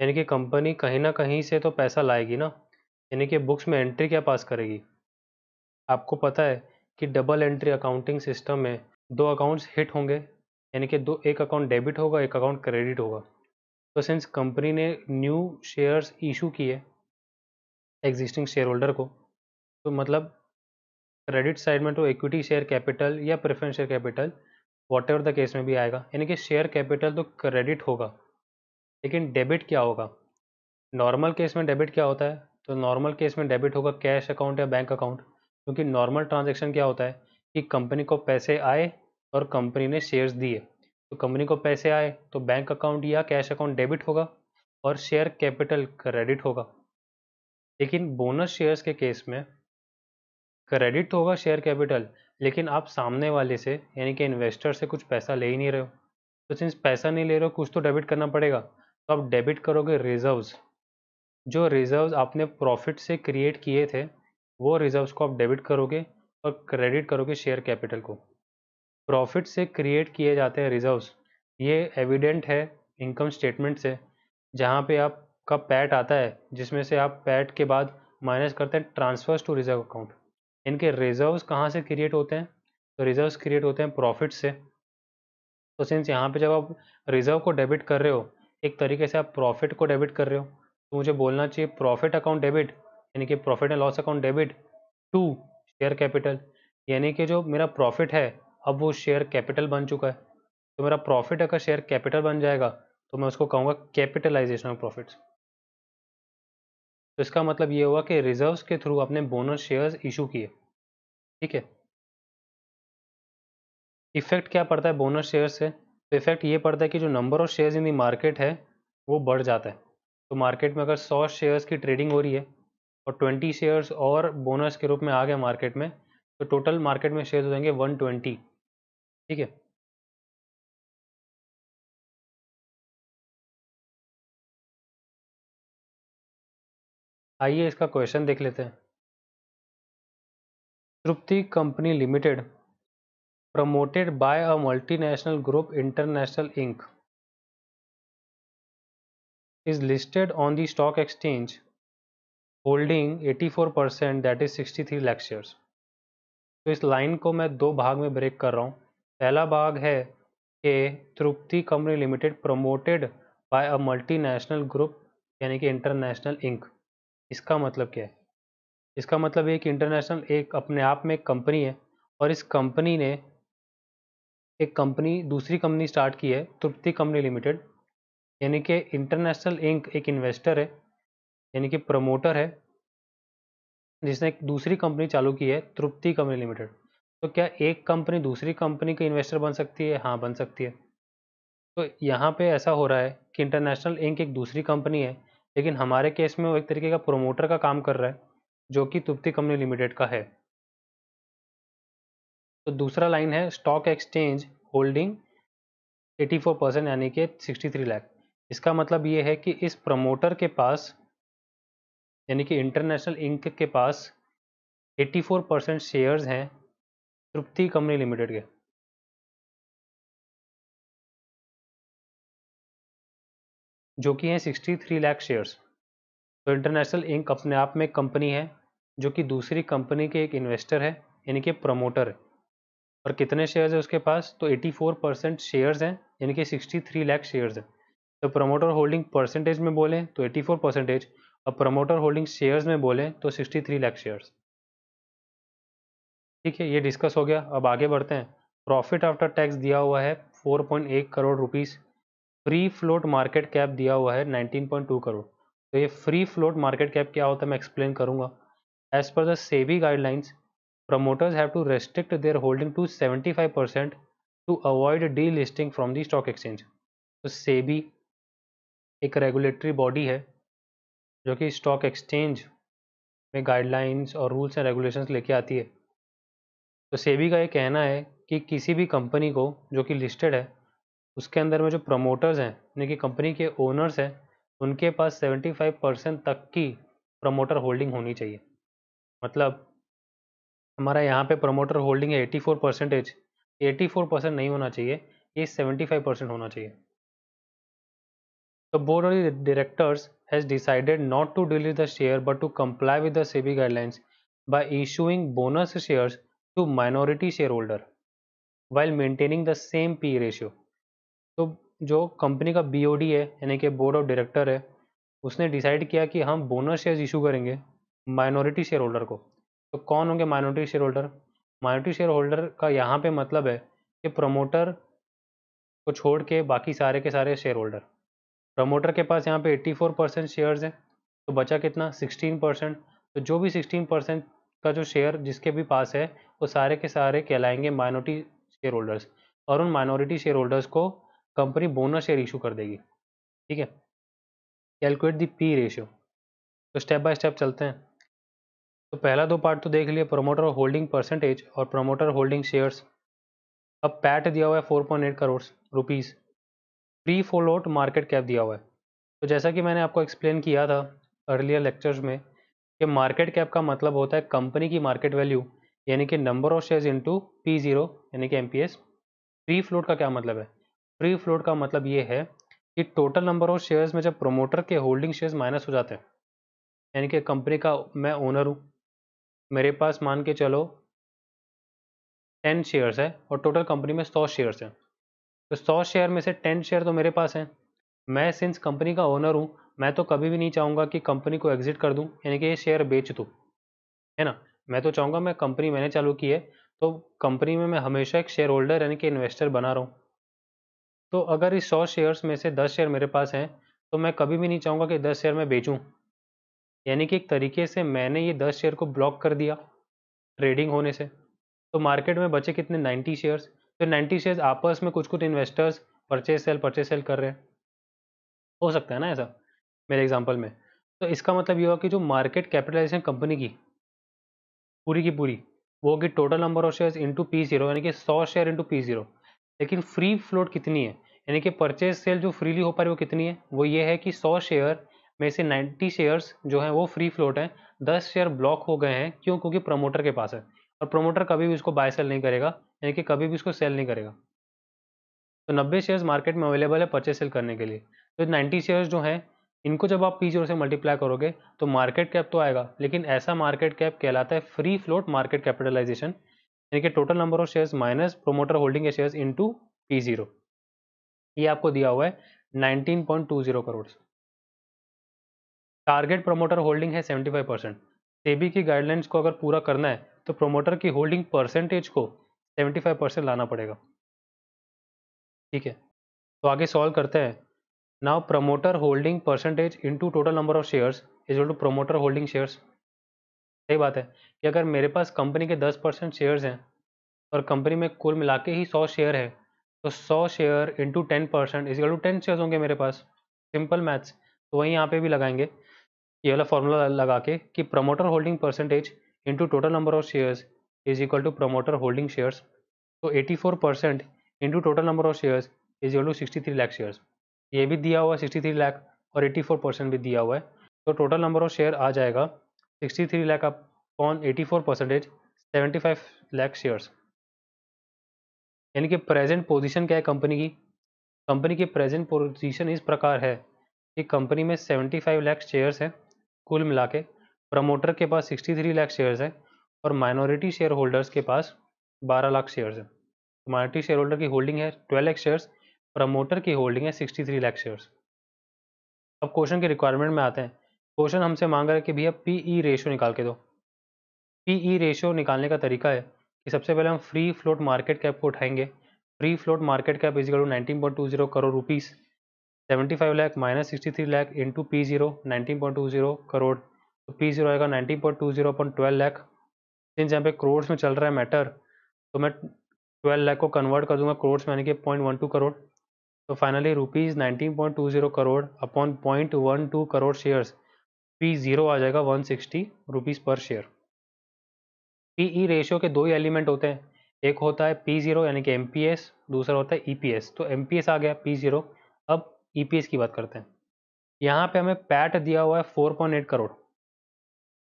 यानी कि कंपनी कहीं ना कहीं से तो पैसा लाएगी ना यानी कि बुक्स में एंट्री क्या पास करेगी आपको पता है कि डबल एंट्री अकाउंटिंग सिस्टम में दो अकाउंट्स हिट होंगे यानी कि दो एक अकाउंट डेबिट होगा एक अकाउंट क्रेडिट होगा तो सिंस कंपनी ने न्यू शेयर्स इशू किए एग्जिस्टिंग शेयर होल्डर को तो मतलब क्रेडिट साइड में तो इक्विटी शेयर कैपिटल या preference share capital whatever the case में भी आएगा यानी कि शेयर कैपिटल तो क्रेडिट होगा लेकिन डेबिट क्या होगा नॉर्मल केस में डेबिट क्या होता है तो नॉर्मल केस में डेबिट होगा कैश अकाउंट या बैंक अकाउंट क्योंकि नॉर्मल ट्रांजेक्शन क्या होता है कि कंपनी को पैसे आए और कंपनी ने शेयर्स दिए तो कंपनी को पैसे आए तो बैंक अकाउंट या कैश अकाउंट डेबिट होगा और शेयर कैपिटल क्रेडिट होगा लेकिन बोनस शेयर्स के केस में क्रेडिट तो होगा शेयर कैपिटल लेकिन आप सामने वाले से यानी कि इन्वेस्टर से कुछ पैसा ले ही नहीं रहे हो तो सिंस पैसा नहीं ले रहे हो कुछ तो डेबिट करना पड़ेगा तो आप डेबिट करोगे रिजर्व्स जो रिजर्व्स आपने प्रॉफिट से क्रिएट किए थे वो रिजर्व्स को आप डेबिट करोगे और क्रेडिट करोगे शेयर कैपिटल को प्रॉफिट से क्रिएट किए जाते हैं रिजर्व्स ये एविडेंट है इनकम स्टेटमेंट से जहाँ पे आपका पैट आता है जिसमें से आप पैट के बाद माइनस करते हैं ट्रांसफर्स टू रिजर्व अकाउंट इनके रिजर्व्स कहाँ से क्रिएट होते हैं तो रिजर्व्स क्रिएट होते हैं प्रॉफिट से तो सिंस यहाँ पे जब आप रिजर्व को डेबिट कर रहे हो एक तरीके से आप प्रॉफिट को डेबिट कर रहे हो तो मुझे बोलना चाहिए प्रॉफिट अकाउंट डेबिट यानी कि profit and loss account debit to share capital यानी कि जो मेरा प्रॉफिट है अब वो शेयर कैपिटल बन चुका है तो मेरा प्रॉफिट अगर शेयर कैपिटल बन जाएगा तो मैं उसको कहूँगा कैपिटलाइजेशन ऑफ प्रॉफिट्स तो इसका मतलब ये हुआ कि रिजर्व्स के थ्रू आपने बोनस शेयर्स इशू किए ठीक है इफेक्ट क्या पड़ता है बोनस शेयर से तो इफेक्ट ये पड़ता है कि जो number of shares in the market है वो बढ़ जाता है तो मार्केट में अगर सौ शेयर्स की ट्रेडिंग हो रही है और ट्वेंटी शेयर्स और बोनस के रूप में आ गया मार्केट में तो टोटल मार्केट में शेयर हो जाएंगे वन ट्वेंटी ठीक है आइए इसका क्वेश्चन देख लेते हैं Tripti company limited promoted by a multinational group international inc is listed on the stock exchange holding 84 percent that is sixty three lakh shares तो इस लाइन को मैं दो भाग में ब्रेक कर रहा हूँ पहला भाग है कि Tripti company limited promoted by a multinational group यानी कि इंटरनेशनल इंक इसका मतलब क्या है इसका मतलब ये कि इंटरनेशनल एक अपने आप में एक कंपनी है और इस कंपनी ने एक कंपनी दूसरी कंपनी स्टार्ट की है तृप्ति कंपनी लिमिटेड यानी कि इंटरनेशनल इंक एक इन्वेस्टर है यानी कि प्रमोटर है जिसने एक दूसरी कंपनी चालू की है तृप्ति कंपनी लिमिटेड तो क्या एक कंपनी दूसरी कंपनी का इन्वेस्टर बन सकती है हाँ बन सकती है तो यहाँ पे ऐसा हो रहा है कि इंटरनेशनल इंक एक दूसरी कंपनी है लेकिन हमारे केस में वो एक तरीके का प्रोमोटर का काम कर रहा है, जो कि तुप्ती कंपनी लिमिटेड का है। तो दूसरा लाइन है स्टॉक एक्सचेंज होल्डिंग 84 परसेंट यानी कि 63 लाख इसका मतलब ये है कि इस प्रमोटर के पास यानी कि इंटरनेशनल इंक के पास 84 परसेंट शेयर्स हैं तृप्ति कंपनी लिमिटेड के जो कि हैं 63 लाख शेयर्स तो इंटरनेशनल इंक अपने आप में कंपनी है जो कि दूसरी कंपनी के एक इन्वेस्टर है यानी कि प्रमोटर है और कितने शेयर्स है उसके पास तो 84 परसेंट शेयर्स हैं यानी कि 63 लाख शेयर्स हैं तो प्रमोटर होल्डिंग परसेंटेज में बोलें तो 84 परसेंटेज और प्रमोटर होल्डिंग शेयर्स में बोलें तो 63 लाख शेयर्स ठीक है ये डिस्कस हो गया अब आगे बढ़ते हैं प्रॉफिट आफ्टर टैक्स दिया हुआ है 4.1 crore rupees free float market cap दिया हुआ है 19.2 करोड़ तो ये फ्री फ्लोट मार्केट कैप क्या होता है मैं एक्सप्लेन करूंगा as per the SEBI guidelines restrict their holding to seventy five percent 75% avoid delisting from the stock exchange तो सेबी एक रेगुलेटरी बॉडी है जो कि स्टॉक एक्सचेंज में गाइडलाइंस और रूल्स एंड रेगुलेशंस लेके आती है तो सेबी का ये कहना है कि किसी भी कंपनी को जो कि लिस्टेड है उसके अंदर में जो प्रमोटर्स हैं यानी कि कंपनी के ओनर्स हैं उनके पास सेवेंटी फाइव परसेंट तक की प्रमोटर होल्डिंग होनी चाहिए मतलब हमारा यहाँ पे प्रमोटर होल्डिंग है eighty four percentage eighty four percent नहीं होना चाहिए ये सेवेंटी फाइव परसेंट होना चाहिए तो board of directors has decided not to delist the share but to comply with the SEBI guidelines by issuing bonus share to minority share holder while maintaining the same P ratio तो जो company का BOD है यानी कि board of director है उसने decide किया कि हम बोनस शेयर इशू करेंगे माइनॉरिटी शेयर होल्डर को तो कौन होंगे minority share holder minority share holder का यहाँ पे मतलब है कि प्रमोटर को छोड़ के बाकी सारे के सारे शेयर होल्डर प्रमोटर के पास यहाँ पे 84 परसेंट शेयर्स हैं तो बचा कितना 16 परसेंट तो जो भी 16 परसेंट का जो शेयर जिसके भी पास है वो सारे के सारे कहलाएंगे माइनॉरिटी शेयर होल्डर्स और उन माइनॉरिटी शेयर होल्डर्स को कंपनी बोनस शेयर इशू कर देगी ठीक है कैलकुलेट दी पी रेशियो तो स्टेप बाय स्टेप चलते हैं तो पहला दो पार्ट तो देख लिया प्रोमोटर होल्डिंग परसेंटेज और प्रोमोटर होल्डिंग शेयर्स अब पैट दिया हुआ है four point eight crore rupees pre float market cap दिया हुआ है तो जैसा कि मैंने आपको एक्सप्लेन किया था अर्लियर लेक्चर्स में कि मार्केट कैप का मतलब होता है कंपनी की मार्केट वैल्यू यानी कि number of shares into P zero यानी कि M P S pre float का क्या मतलब है फ्री फ्लोट का मतलब ये है कि टोटल नंबर ऑफ शेयर्स में जब प्रोमोटर के होल्डिंग शेयर्स माइनस हो जाते हैं यानी कि कंपनी का मैं ओनर हूँ मेरे पास मान के चलो टेन शेयर्स है और टोटल कंपनी में सौ शेयर्स हैं तो सौ शेयर में से टेन शेयर तो मेरे पास हैं मैं सिंस कंपनी का ओनर हूँ मैं तो कभी भी नहीं चाहूँगा कि कंपनी को एग्जिट कर दूँ यानी कि ये शेयर बेच दूँ है ना मैं तो चाहूँगा मैं कंपनी मैंने चालू की है तो कंपनी में मैं हमेशा एक शेयर होल्डर यानी कि इन्वेस्टर बना रहा हूँ तो अगर इस सौ शेयर्स में से दस शेयर मेरे पास हैं तो मैं कभी भी नहीं चाहूँगा कि दस शेयर मैं बेचूँ यानी कि एक तरीके से मैंने ये दस शेयर को ब्लॉक कर दिया ट्रेडिंग होने से तो मार्केट में बचे कितने नाइन्टी शेयर्स तो नाइन्टी शेयर्स आपस में कुछ कुछ investors purchase sale purchase sale कर रहे हैं हो सकता है ना ऐसा मेरे एग्जाम्पल में तो इसका मतलब ये हुआ कि जो मार्केट कैपिटलाइजेशन कंपनी की पूरी की पूरी वो होगी total number of shares into P zero यानी कि सौ शेयर इंटू पी जीरो लेकिन फ्री फ्लोट कितनी है यानी कि परचेज सेल जो फ्रीली हो पा रही है वो कितनी है वो ये है कि सौ शेयर में से 90 शेयर्स जो हैं वो फ्री फ्लोट हैं 10 शेयर ब्लॉक हो गए हैं क्यों क्योंकि प्रमोटर के पास है और प्रमोटर कभी भी उसको बाय सेल नहीं करेगा यानी कि कभी भी उसको सेल नहीं करेगा तो 90 शेयर्स मार्केट में अवेलेबल है परचेज सेल करने के लिए तो 90 शेयर्स जो हैं इनको जब आप पी जीरो से मल्टीप्लाई करोगे तो मार्केट कैप तो आएगा लेकिन ऐसा मार्केट कैप कहलाता है फ्री फ्लोट मार्केट कैपिटलाइजेशन यानी कि total number of shares minus promoter holding के शेयर्स इनटू पी जीरो ये आपको दिया हुआ है zero crore target promoter holding है फाइव परसेंट सेबी की गाइडलाइंस को अगर पूरा करना है तो प्रोमोटर की होल्डिंग परसेंटेज को फाइव परसेंट लाना पड़ेगा ठीक है तो आगे सॉल्व करते हैं now promoter holding percentage into total number of shares is to promoter holding shares सही बात है कि अगर मेरे पास कंपनी के 10 परसेंट शेयर्स हैं और कंपनी में कुल मिला के ही 100 शेयर है तो 100 शेयर इंटू टेन परसेंट इसके टू टेन शेयर होंगे मेरे पास सिंपल मैथ्स तो वहीं यहाँ पे भी लगाएंगे ये वाला फॉर्मूला लगा के कि promoter holding percentage into total number of shares is equal to promoter holding shares तो 84 percent into total number of shares is equal to sixty three lakh shares ये भी दिया हुआ है सिक्सटी थ्री लाख और एटी फोर परसेंट भी दिया हुआ है तो टोटल नंबर ऑफ शेयर आ जाएगा sixty three lakh upon eighty four percentage seventy five lakh shares यानी कि प्रेजेंट पोजीशन क्या है कंपनी की कंपनी की प्रेजेंट पोजीशन इस प्रकार है कि कंपनी में सेवेंटी फाइव लैख शेयर्स हैं कुल मिला के प्रमोटर के पास सिक्सटी थ्री लाख शेयर्स हैं और माइनॉरिटी शेयर होल्डर्स के पास बारह लाख शेयर्स हैं माइनॉरिटी शेयर होल्डर की होल्डिंग है ट्वेल्व लाख शेयर्स प्रमोटर की होल्डिंग है सिक्सटी थ्री लाख शेयर्स अब क्वेश्चन के रिक्वायरमेंट में आते हैं क्वेश्चन हमसे मांग रहा है कि भैया पी ई रेशो निकाल के दो पी ई रेशो निकालने का तरीका है कि सबसे पहले हम फ्री फ्लोट मार्केट कैप को उठाएंगे free float market cap is to nineteen point two zero crore rupees seventy five lakh minus sixty three lakh into P zero nineteen point two zero crore तो पी जीरो आएगा nineteen point two zero upon twelve lakh since यहाँ पे करोड़ में चल रहा है matter तो मैं ट्वेल्व लैख को कन्वर्ट कर दूंगा करोड़ यानी कि पॉइंट वन टू करोड़ तो finally rupees nineteen point two zero crore upon point one two crore shares P zero आ जाएगा one sixty rupees per share P E ratio के दो ही एलिमेंट होते हैं एक होता है पी ज़ीरो यानी कि एम पी एस दूसरा होता है ई पी एस तो एम पी एस आ गया पी ज़ीरो अब ई पी एस की बात करते हैं यहाँ पे हमें पैट दिया हुआ है four point eight crore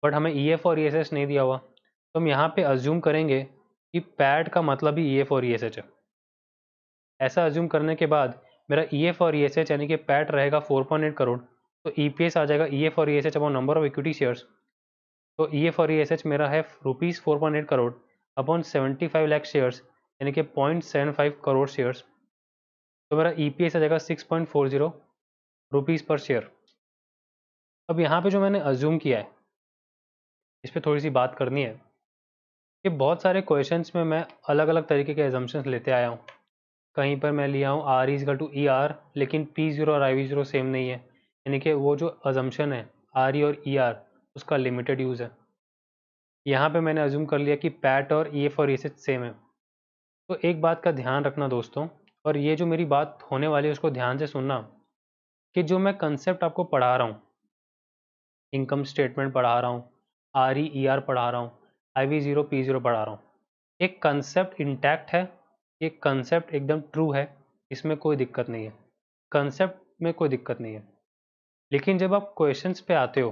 but हमें ई एफ और ई एस एस नहीं दिया हुआ तो हम यहाँ पे अज्यूम करेंगे कि पैट का मतलब ही ई एफ और ई एस एच है ऐसा अज्यूम करने के बाद मेरा ई एफ और ई एस एच यानी कि पैट रहेगा फोर पॉइंट एट करोड़ तो ई e आ जाएगा ई e एफ और E S H upon number of equity shares तो ई e एफ और ई एस एच मेरा है rupees four point eight crore upon seventy five lakh shares यानी कि point seven five crore shares तो मेरा ई पी एस आ जाएगा six point four zero rupees per share अब यहाँ पे जो मैंने अज्यूम किया है इस पर थोड़ी सी बात करनी है कि बहुत सारे क्वेश्चंस में मैं अलग अलग तरीके के एजम्पन्स लेते आया हूँ कहीं पर मैं लिया हूँ R is to E R लेकिन पी ज़ीरो और आई वी ज़ीरो सेम नहीं है यानी कि वो जो अजम्पन है आर ई e और ई e ER, आर उसका लिमिटेड यूज़ है यहाँ पे मैंने अज्यूम कर लिया कि पैट और ई एफ और ई सेम है तो एक बात का ध्यान रखना दोस्तों और ये जो मेरी बात होने वाली है उसको ध्यान से सुनना कि जो मैं कंसेप्ट आपको पढ़ा रहा हूँ इनकम स्टेटमेंट पढ़ा रहा हूँ आर ई ई आर पढ़ा रहा हूँ I V zero P zero पढ़ा रहा हूँ एक कंसेप्ट इंटैक्ट है एक कंसेप्ट एकदम ट्रू है इसमें कोई दिक्कत नहीं है कंसेप्ट में कोई दिक्कत नहीं है लेकिन जब आप क्वेश्चंस पे आते हो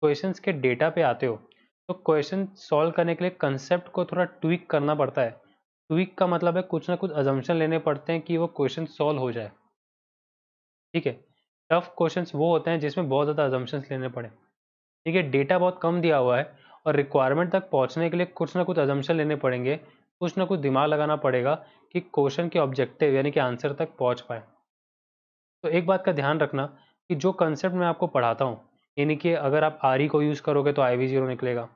क्वेश्चंस के डेटा पे आते हो तो क्वेश्चन सॉल्व करने के लिए कंसेप्ट को थोड़ा ट्विक करना पड़ता है ट्विक का मतलब है कुछ ना कुछ अजम्पन लेने पड़ते हैं कि वो क्वेश्चन सॉल्व हो जाए ठीक है टफ क्वेश्चन वो होते हैं जिसमें बहुत ज़्यादा अजम्पन लेने पड़े ठीक है डेटा बहुत कम दिया हुआ है और रिक्वायरमेंट तक पहुँचने के लिए कुछ ना कुछ अजम्पन लेने पड़ेंगे कुछ ना कुछ दिमाग लगाना पड़ेगा कि क्वेश्चन के ऑब्जेक्टिव यानी कि आंसर तक पहुंच पाए तो एक बात का ध्यान रखना कि जो कंसेप्ट मैं आपको पढ़ाता हूँ यानी कि अगर आप आर ई e को यूज़ करोगे तो आई वी ज़ीरो निकलेगा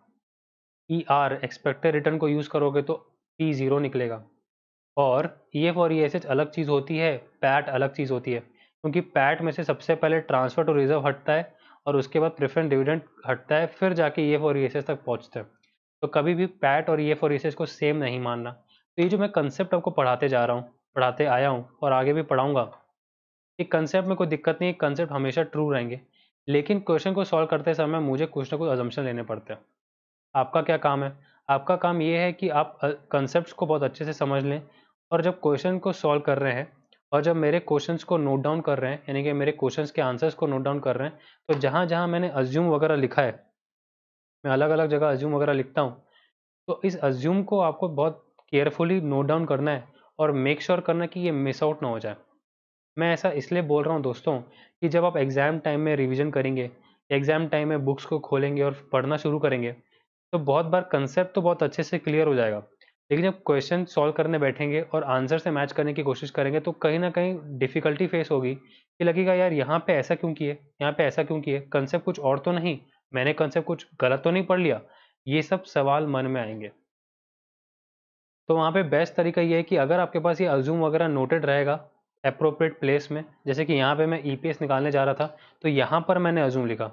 ई आर एक्सपेक्टेड रिटर्न को यूज़ करोगे तो पी ज़ीरो निकलेगा और ई एफ और ई एस एच अलग चीज़ होती है पैट अलग चीज़ होती है क्योंकि पैट में से सबसे पहले ट्रांसफ़र टू रिजर्व हटता है और उसके बाद प्रिफरेंट डिविडेंट हटता है फिर जाके ई एफ और ई एस एस तक पहुँचता है तो कभी भी पैट और ई एफ और ई एस एस को सेम नहीं मानना तो ये जो मैं कंसेप्ट आपको पढ़ाते जा रहा हूँ पढ़ाते आया हूँ और आगे भी पढ़ाऊँगा एक कंसेप्ट में कोई दिक्कत नहीं है कंसेप्ट हमेशा ट्रू रहेंगे लेकिन क्वेश्चन को सॉल्व करते समय मुझे कुछ ना कुछ अजम्पन लेने पड़ते हैं आपका क्या काम है आपका काम ये है कि आप कंसेप्ट को बहुत अच्छे से समझ लें और जब क्वेश्चन को सॉल्व कर रहे हैं और जब मेरे क्वेश्चंस को नोट डाउन कर रहे हैं यानी कि मेरे क्वेश्चंस के आंसर्स को नोट डाउन कर रहे हैं तो जहाँ जहाँ मैंने अज्यूम वगैरह लिखा है मैं अलग अलग जगह अज्यूम वगैरह लिखता हूँ तो इस अज्यूम को आपको बहुत केयरफुली नोट डाउन करना है और मेक श्योर sure करना कि ये मिस आउट ना हो जाए मैं ऐसा इसलिए बोल रहा हूँ दोस्तों कि जब आप एग्ज़ाम टाइम में रिवीजन करेंगे एग्ज़ाम टाइम में बुक्स को खोलेंगे और पढ़ना शुरू करेंगे तो बहुत बार कंसेप्ट तो बहुत अच्छे से क्लियर हो जाएगा लेकिन जब क्वेश्चन सॉल्व करने बैठेंगे और आंसर से मैच करने की कोशिश करेंगे तो कहीं ना कहीं डिफ़िकल्टी फेस होगी कि लगेगा यार यहाँ पे ऐसा क्यों किए यहाँ पे ऐसा क्यों किए कंसेप्ट कुछ और तो नहीं मैंने कंसेप्ट कुछ गलत तो नहीं पढ़ लिया ये सब सवाल मन में आएंगे तो वहाँ पे बेस्ट तरीका ये है कि अगर आपके पास ये अज्यूम वगैरह नोटेड रहेगा अप्रोप्रिएट प्लेस में जैसे कि यहाँ पे मैं ई e निकालने जा रहा था तो यहाँ पर मैंने अजूम लिखा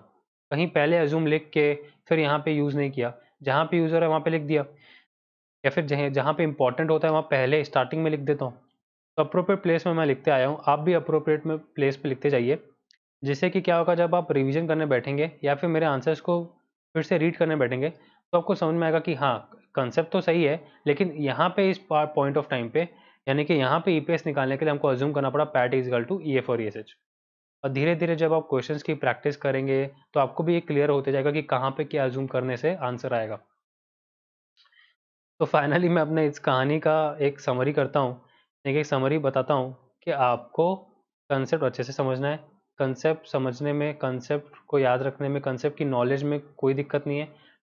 कहीं पहले अजूम लिख के फिर यहाँ पे यूज़ नहीं किया जहाँ पे यूज़र है वहाँ पे लिख दिया या फिर जहाँ जहाँ पे इंपॉर्टेंट होता है वहाँ पहले स्टार्टिंग में लिख देता हूँ तो अप्रोप्रिएट प्लेस में मैं लिखते आया हूँ आप भी अप्रोप्रिएट में प्लेस पर लिखते जाइए जिससे कि क्या होगा जब आप रिविजन करने बैठेंगे या फिर मेरे आंसर्स को फिर से रीड करने बैठेंगे तो आपको समझ में आएगा कि हाँ कंसेप्ट तो सही है लेकिन यहाँ पे इस पॉइंट ऑफ टाइम पे यानी कि यहाँ पे ईपीएस e निकालने के लिए हमको अज्यूम करना पड़ा पैट गल टू ई एफ और ई एस एच और धीरे धीरे जब आप क्वेश्चंस की प्रैक्टिस करेंगे तो आपको भी ये क्लियर होते जाएगा कि कहाँ पे क्या अज्यूम करने से आंसर आएगा तो फाइनली मैं अपने इस कहानी का एक समरी करता हूँ एक एक समरी बताता हूँ कि आपको कंसेप्ट अच्छे से समझना है कंसेप्ट समझने में कंसेप्ट को याद रखने में कंसेप्ट की नॉलेज में कोई दिक्कत नहीं है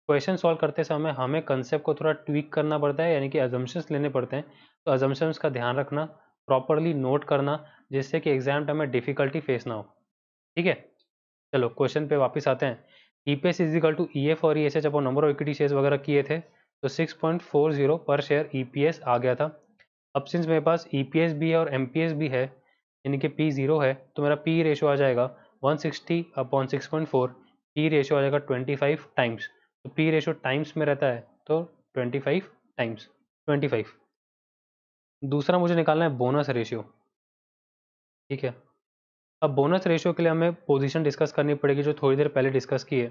क्वेश्चन सॉल्व करते समय हमें कंसेप्ट को थोड़ा ट्वीक करना पड़ता है यानी कि एजम्पन्स लेने पड़ते हैं अजम्पन्स का ध्यान रखना प्रॉपरली नोट करना जिससे कि एग्जाम टाइम में डिफिकल्टी फेस ना हो ठीक है चलो क्वेश्चन पे वापस आते हैं E P S is equal to E F और E S H upon number of equity share वगैरह किए थे तो 6.40 per share E P S आ गया था अब सिंस मेरे पास ई पी एस भी है और एम पी एस भी है यानी कि पी जीरो है तो मेरा पी रेशो आ जाएगा 160 अपॉन फोर पी रेशो आ जाएगा 25 टाइम्स तो पी रेशो टाइम्स में रहता है तो 25 टाइम्स 25 दूसरा मुझे निकालना है बोनस रेशियो ठीक है अब बोनस रेशियो के लिए हमें पोजीशन डिस्कस करनी पड़ेगी जो थोड़ी देर पहले डिस्कस की है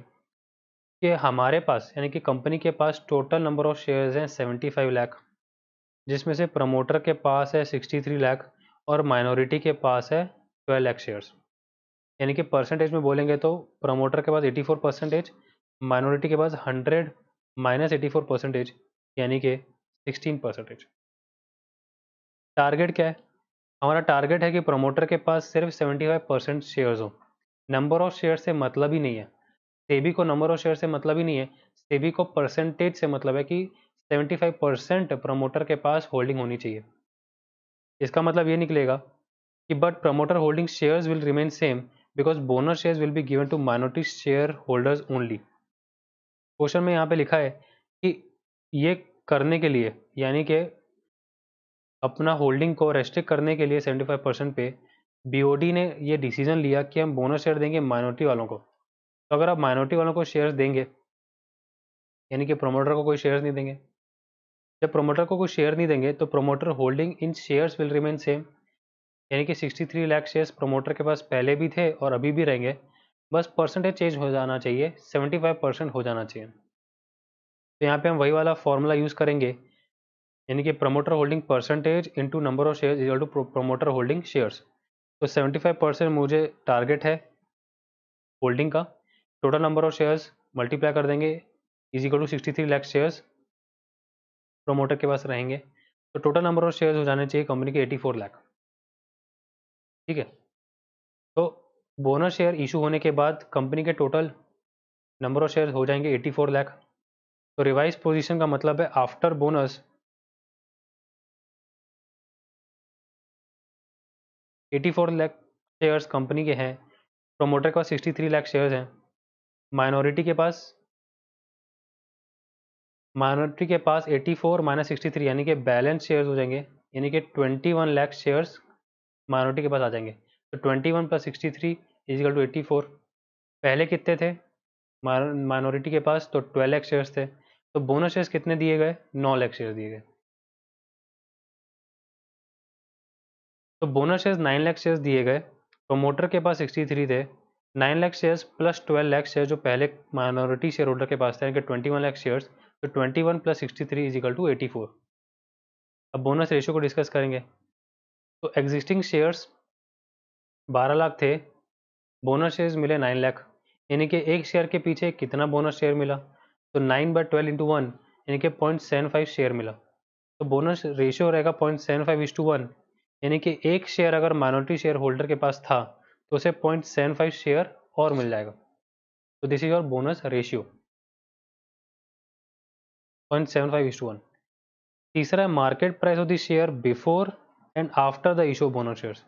कि हमारे पास यानी कि कंपनी के पास टोटल नंबर ऑफ शेयर्स हैं 75 लाख जिसमें से प्रमोटर के पास है 63 लाख और माइनॉरिटी के पास है 12 लाख शेयर्स यानी कि परसेंटेज में बोलेंगे तो प्रमोटर के पास 84 परसेंटेज माइनॉरिटी के पास 100 माइनस एटी परसेंटेज यानी कि सिक्सटीन परसेंटेज टारगेट क्या है हमारा टारगेट है कि प्रमोटर के पास सिर्फ 75 परसेंट शेयर्स हो नंबर ऑफ शेयर से मतलब ही नहीं है सेबी को नंबर ऑफ शेयर से मतलब ही नहीं है सेबी को परसेंटेज से मतलब है कि 75 परसेंट प्रमोटर के पास होल्डिंग होनी चाहिए इसका मतलब ये निकलेगा कि but promoter holding shares will remain same because bonus shares will be given to minority share shareholders only question में यहाँ पे लिखा है कि ये करने के लिए यानी कि अपना होल्डिंग को रेस्ट्रिक्ट करने के लिए 75 परसेंट पे बीओडी ने ये डिसीजन लिया कि हम बोनस शेयर देंगे माइनॉरिटी वालों को तो अगर आप माइनॉरिटी वालों को शेयर्स देंगे यानी कि प्रोमोटर को कोई शेयर्स नहीं देंगे जब प्रोमोटर को कोई शेयर नहीं देंगे तो promoter holding in shares will remain same यानी कि थ्री लाख शेयर्स प्रोमोटर के पास पहले भी थे और अभी भी रहेंगे बस परसेंटेज चेंज हो जाना चाहिए फाइव परसेंट हो जाना चाहिए तो यहाँ पे हम वही वाला फॉर्मूला यूज़ करेंगे यानी कि promoter holding percentage into number of share equal to promoter holding shares तो 75 परसेंट मुझे टारगेट है होल्डिंग का total number of shares multiply कर देंगे is to sixty three lakh shares promoter के पास रहेंगे तो टोटल नंबर ऑफ शेयर्स हो जाने चाहिए कंपनी के एटी फोर लाख ठीक है तो बोनस शेयर इशू होने के बाद कंपनी के टोटल नंबर ऑफ शेयर हो जाएंगे एटी फोर लाख तो रिवाइज पोजीशन का मतलब है after bonus 84 lakh shares company के हैं प्रोमोटर के पास 63 लाख शेयर्स हैं माइनॉरिटी के पास माइनॉरिटी के पास 84 फोर माइनस सिक्सटी यानी कि बैलेंस शेयर्स हो जाएंगे यानी कि 21 लैख शेयर्स माइनॉरिटी के पास आ जाएंगे तो 21 one plus sixty three is equal to eighty पहले कितने थे माइनॉरिटी के पास तो 12 लाख शेयर्स थे तो बोनस शेयर्स कितने दिए गए 9 लाख शेयर दिए गए तो bonus shares nine lakh shares दिए गए प्रोमोटर के पास सिक्सटी थ्री थे nine lakh shares plus twelve lakh share जो पहले माइनॉरिटी शेयर होल्डर के पास थे यानी कि ट्वेंटी वन लाख शेयर्स तो twenty one plus sixty three is equal to eighty four अब बोनस रेशियो को डिस्कस करेंगे तो एग्जिस्टिंग शेयर्स बारह लाख थे बोनस शेयर्स मिले नाइन लाख यानी कि एक शेयर के पीछे कितना बोनस शेयर मिला तो nine by twelve into one यानी कि पॉइंट सेवन फाइव शेयर मिला तो बोनस रेशियो रहेगा point seven five is to one यानी कि एक शेयर अगर माइनॉरिटी शेयर होल्डर के पास था तो उसे पॉइंट सेवन फाइव शेयर और मिल जाएगा तो this is your bonus ratio point seven five is one तीसरा है market price of the share before and after the issue bonus shares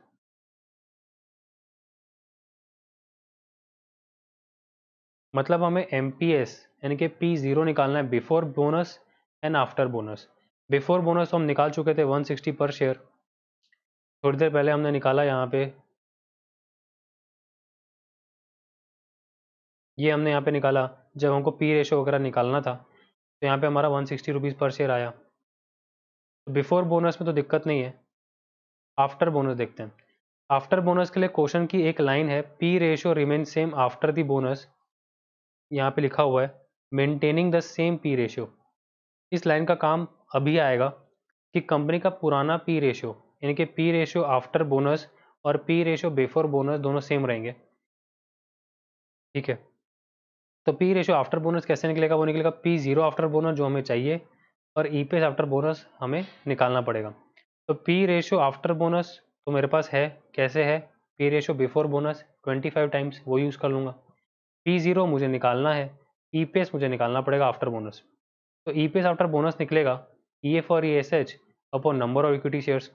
मतलब हमें एम पी एस यानी कि पी जीरो निकालना है before bonus and after bonus before bonus हम निकाल चुके थे 160 पर शेयर थोड़ी देर पहले हमने निकाला यहाँ पे ये हमने यहाँ पे निकाला जब हमको पी रेशो वगैरह निकालना था तो यहाँ पे हमारा one sixty rupees per share आया तो बिफोर बोनस में तो दिक्कत नहीं है आफ्टर बोनस देखते हैं आफ्टर बोनस के लिए क्वेश्चन की एक लाइन है P ratio remain same after the bonus यहाँ पे लिखा हुआ है maintaining the same P ratio इस लाइन का काम अभी आएगा कि कंपनी का पुराना पी रेशो यानी कि पी रेशियो आफ्टर बोनस और पी रेशियो बिफोर बोनस दोनों सेम रहेंगे ठीक है तो पी रेशियो आफ्टर बोनस कैसे निकलेगा वो निकलेगा पी जीरो आफ्टर बोनस जो हमें चाहिए और E P S after bonus हमें निकालना पड़ेगा तो पी रेशियो आफ्टर बोनस तो मेरे पास है कैसे है P ratio before bonus 25 times वो यूज़ कर लूँगा पी ज़ीरो मुझे निकालना है ई पी एस मुझे निकालना पड़ेगा आफ्टर बोनस तो E P S after bonus निकलेगा ई एफ और E S H upon number of equity shares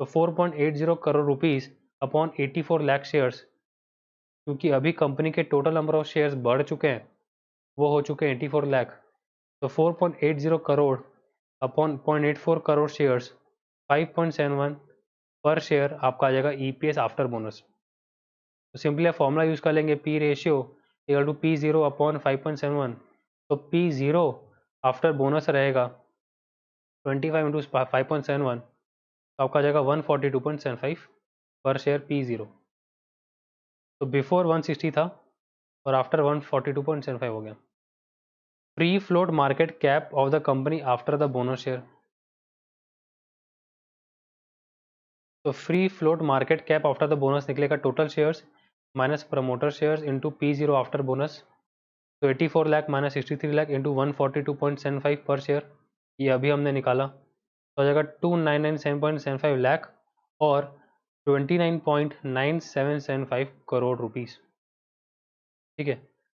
तो 4.80 crore rupees upon 84 lakh shares क्योंकि अभी कंपनी के टोटल नंबर ऑफ शेयर्स बढ़ चुके हैं वो हो चुके हैं 84 लाख तो 4.80 करोड़ अपॉन 0.84 करोड़ शेयर्स 5.71 पर शेयर आपका आ जाएगा ईपीएस आफ्टर बोनस तो सिंपली आप फॉर्मूला यूज़ कर लेंगे P ratio equal to P zero upon five point seven one तो पी जीरो आफ्टर बोनस रहेगा twenty five into five point seven one तो आपका आ जाएगा one forty two point seven five per share P zero तो before one sixty था और after one forty two point seven five हो गया free float market cap of the company after the bonus share तो free float market cap after the bonus निकलेगा total shares minus promoter shares into P zero after bonus तो eighty four lakh minus sixty three lakh into one forty two point seven five per share ये अभी हमने निकाला तो आ जाएगा two nine nine seven point seven five lakh और twenty nine point nine seven seven five crore rupees ठीक है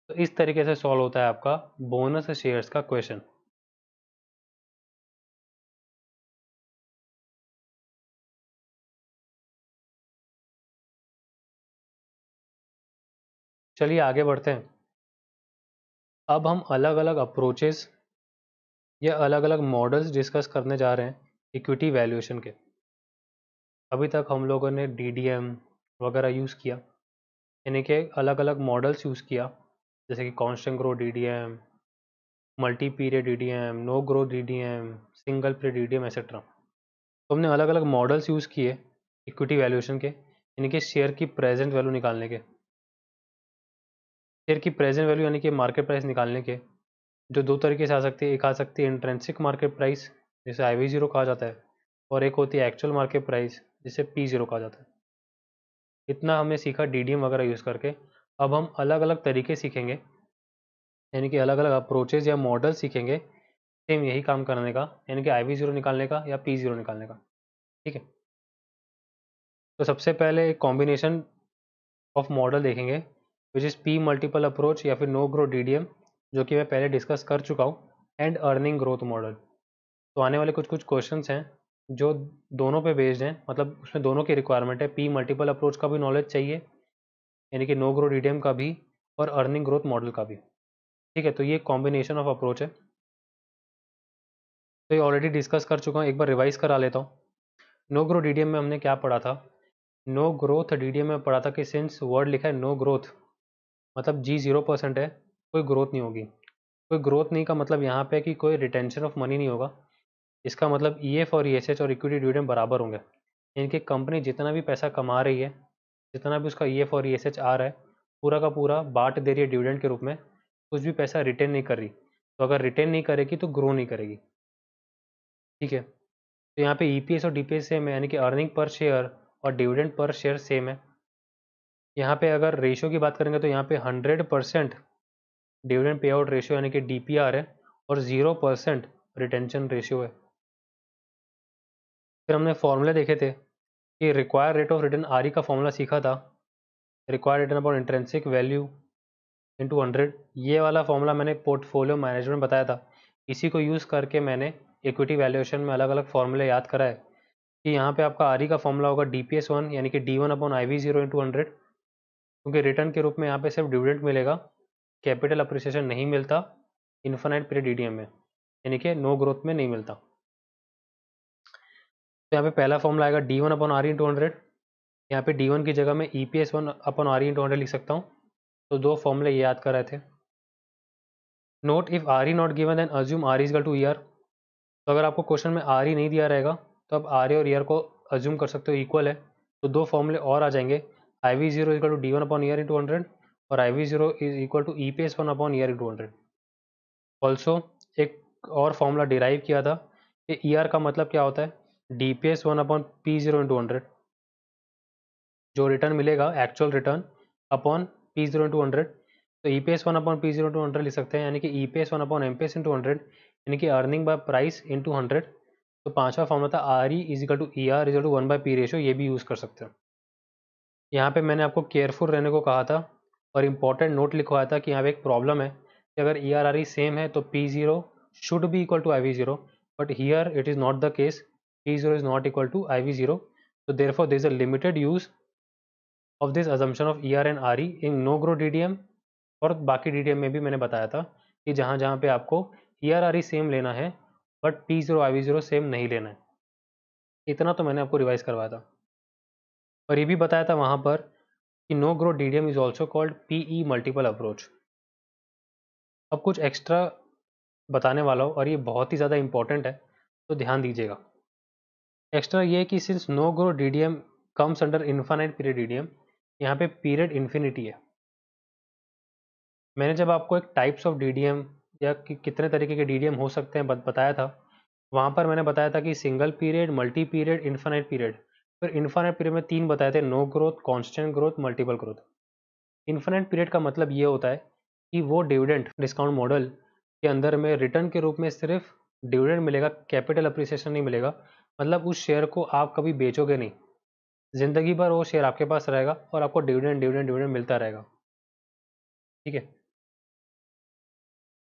तो इस तरीके से सॉल्व होता है आपका बोनस शेयर्स का क्वेश्चन चलिए आगे बढ़ते हैं अब हम अलग अलग अप्रोचेस या अलग अलग मॉडल्स डिस्कस करने जा रहे हैं इक्विटी वैल्यूएशन के अभी तक हम लोगों ने डी वगैरह यूज़ किया यानी कि अलग अलग मॉडल्स यूज़ किया जैसे कि constant grow D multi period D no grow D single period D D M etcetera तो हमने अलग अलग मॉडल्स यूज़ किए इक्विटी वैल्यूएशन के यानी कि शेयर की प्रेजेंट वैल्यू निकालने के शेयर की प्रेजेंट वैल्यू यानी कि मार्केट प्राइस निकालने के जो दो तरीके से आ सकती है एक आ सकती है इंट्रेंसिक मार्केट प्राइस जिसे आई वी ज़ीरो कहा जाता है और एक होती है एक्चुअल मार्केट प्राइस जिसे पी ज़ीरो कहा जाता है इतना हमने सीखा डी डी एम वगैरह यूज़ करके अब हम अलग अलग तरीके सीखेंगे यानी कि अलग अलग अप्रोचेज या मॉडल सीखेंगे सेम यही काम करने का यानी कि आई वी ज़ीरो निकालने का या पी ज़ीरो निकालने का ठीक है तो सबसे पहले एक कॉम्बिनेशन ऑफ मॉडल देखेंगे which is P multiple approach या फिर no grow D D M जो कि मैं पहले डिस्कस कर चुका हूँ एंड अर्निंग ग्रोथ मॉडल तो आने वाले कुछ कुछ क्वेश्चंस हैं जो दोनों पे बेस्ड हैं मतलब उसमें दोनों की रिक्वायरमेंट है पी मल्टीपल अप्रोच का भी नॉलेज चाहिए यानी कि नो ग्रोथ ईडीएम का भी और अर्निंग ग्रोथ मॉडल का भी ठीक है तो ये कॉम्बिनेशन ऑफ अप्रोच है तो ये ऑलरेडी डिस्कस कर चुका हूँ एक बार रिवाइज करा लेता हूँ नो ग्रोथ डी में हमने क्या पढ़ा था नो ग्रोथ डी में पढ़ा था कि सिंस वर्ड लिखा है नो ग्रोथ मतलब जी जीरो परसेंट है कोई ग्रोथ नहीं होगी कोई ग्रोथ नहीं का मतलब यहाँ पे कि कोई रिटेंशन ऑफ मनी नहीं होगा इसका मतलब ई e एफ e और ई एस एच और इक्विटी डिविडेंड बराबर होंगे इनकी कंपनी जितना भी पैसा कमा रही है जितना भी उसका ई एफ और ई एस एच आ रहा है पूरा का पूरा बांट दे रही है डिविडेंड के रूप में कुछ भी पैसा रिटेन नहीं कर रही तो अगर रिटेन नहीं करेगी तो ग्रो नहीं करेगी ठीक है तो यहाँ पे ईपीएस e और डीपीएस सेम है यानी कि अर्निंग पर शेयर और डिविडेंड पर शेयर सेम है यहाँ पे अगर रेशियो की बात करेंगे तो यहाँ पे hundred percent dividend payout ratio यानी कि डी है और ज़ीरो परसेंट रिटेंशन रेशियो है फिर हमने फॉर्मूले देखे थे कि require rate of return R का फॉर्मूला सीखा था require return upon intrinsic value into hundred ये वाला फॉर्मूला मैंने पोर्टफोलियो मैनेजमेंट बताया था इसी को यूज़ करके मैंने इक्विटी वैल्यूएशन में अलग अलग फॉर्मूले याद कराए कि यहाँ पे आपका आर e का फॉर्मूला होगा डी पी एस वन यानी कि D one upon I V zero into hundred क्योंकि रिटर्न के रूप में यहाँ पे सिर्फ डिविडेंट मिलेगा कैपिटल अप्रिसिएशन नहीं मिलता इन्फानाइट पीरियड ई में यानी कि नो ग्रोथ में नहीं मिलता तो यहाँ पे पहला फॉर्मला आएगा D one upon R into hundred यहाँ पे डी वन की जगह मैं E P S one upon R into hundred लिख सकता हूँ तो दो फॉर्मूले ये याद कर रहे थे note if R E not given then assume R is equal to E R तो अगर आपको क्वेश्चन में आर ई e नहीं दिया रहेगा तो आप आर ए e और ई e आर को अज्यूम कर सकते हो इक्वल है तो दो फॉर्मूले और आ जाएंगे I V zero equal to D one upon E R into hundred और I V zero is equal to E P S one upon E R into hundred also एक और फॉर्मूला डिराइव किया था कि E R का मतलब क्या होता है D P S one upon P zero into hundred जो रिटर्न मिलेगा actual return upon P zero into hundred तो E P S one upon P zero to hundred लिख सकते हैं यानी कि E P S one upon M P S into hundred यानी कि earning by price into hundred तो पाँचवा फॉर्मूला था R E is equal to E R is equal to one by P ratio ये भी यूज़ कर सकते हैं यहाँ पे मैंने आपको केयरफुल रहने को कहा था और इम्पॉर्टेंट नोट लिखवाया था कि यहाँ पे एक प्रॉब्लम है कि अगर E R R E same है तो पी जीरो शुड भी equal to I V zero but here it is not the case T0 is not equal to IV0. So therefore, there is a limited use of this assumption of ER and RE in no grow DDM और बाकी DDM में भी मैंने बताया था कि जहाँ जहाँ पे आपको आर ई सेम लेना है but P zero V zero same नहीं लेना है इतना तो मैंने आपको रिवाइज करवाया था और ये भी बताया था वहाँ पर कि no grow D is also called P multiple approach अब कुछ एक्स्ट्रा बताने वाला हो और ये बहुत ही ज़्यादा इंपॉर्टेंट है तो ध्यान दीजिएगा एक्स्ट्रा ये है कि since no grow DDM comes under infinite period DDM यहाँ पे पीरियड इन्फिनिटी है मैंने जब आपको एक टाइप्स ऑफ डीडीएम या कि कितने तरीके के डीडीएम हो सकते हैं बताया था वहाँ पर मैंने बताया था कि single period multi period infinite period फिर इन्फानाइट पीरियड में तीन बताए थे no growth constant growth multiple growth infinite period का मतलब ये होता है कि वो डिविडेंट डिस्काउंट मॉडल के अंदर में रिटर्न के रूप में सिर्फ डिविडेंट मिलेगा कैपिटल अप्रिसिएशन नहीं मिलेगा मतलब उस शेयर को आप कभी बेचोगे नहीं ज़िंदगी भर वो शेयर आपके पास रहेगा और आपको डिविडेंड डिविडेंड डिविडेंड मिलता रहेगा ठीक है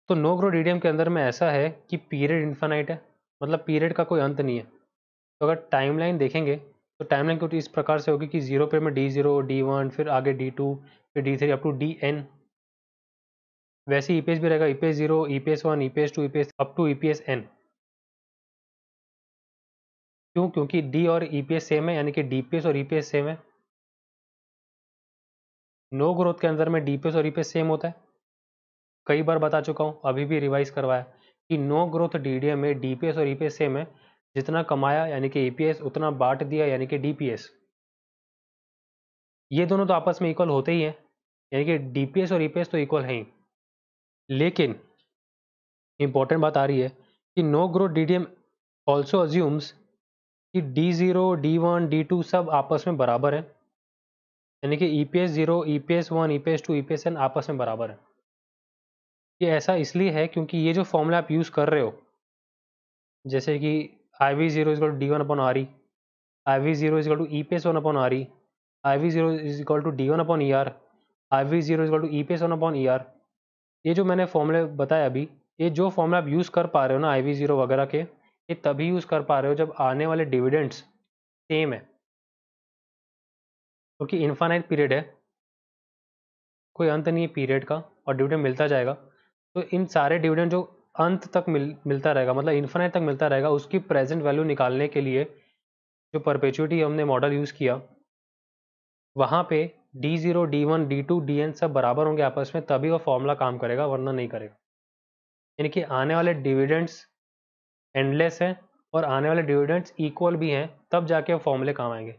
तो नो ग्रो डीडीएम के अंदर में ऐसा है कि पीरियड इन्फानाइट है मतलब पीरियड का कोई अंत नहीं है तो अगर टाइमलाइन देखेंगे तो टाइमलाइन लाइन इस प्रकार से होगी कि जीरो पे में डी जीरो डी वन फिर आगे डी टू फिर D three up to D N वैसे ई e भी रहेगा E P S zero E P S one E P S two E P S up to E P S N क्यों क्योंकि D और EPS same है यानी कि DPS और ईपीएस सेम है नो ग्रोथ के अंदर में डीपीएस और ईपीएस सेम होता है कई बार बता चुका हूं अभी भी रिवाइज करवाया कि नो ग्रोथ डीडीए में डीपीएस और ईपीएस सेम है जितना कमाया यानी कि ईपीएस उतना बांट दिया यानी कि डीपीएस ये दोनों तो आपस में इक्वल होते ही है यानी कि डीपीएस और ईपीएस तो इक्वल है ही लेकिन इंपॉर्टेंट बात आ रही है कि no growth DDM also assumes कि D zero D one D two सब आपस में बराबर है यानी कि E P S zero E P S one E P S two E P S N आपस में बराबर है ये ऐसा इसलिए है क्योंकि ये जो फॉर्मूला आप यूज़ कर रहे हो जैसे कि I V zero equal D one upon R E I V zero equal to E P S one upon R E I V zero equal to D one upon E R I V zero equal to E P S one upon E R ये जो मैंने फॉर्मूले बताया अभी ये जो formula आप use कर पा रहे हो ना आई वी ज़ीरो वगैरह के ये तभी यूज कर पा रहे हो जब आने वाले डिविडेंड्स सेम है क्योंकि तो इन्फानाइट पीरियड है कोई अंत नहीं है पीरियड का और डिविडेंड मिलता जाएगा तो इन सारे डिविडेंड जो अंत तक मिल मिलता रहेगा मतलब इन्फानाइट तक मिलता रहेगा उसकी प्रेजेंट वैल्यू निकालने के लिए जो परपेचुटी हमने मॉडल यूज़ किया वहाँ पे D zero D one D two D N सब बराबर होंगे आपस में तभी वह फॉर्मूला काम करेगा वरना नहीं करेगा यानी कि आने वाले डिविडेंड्स एंडलेस है और आने वाले डिविडेंट्स इक्वल भी हैं तब जाके वो फॉर्मूले काम आएंगे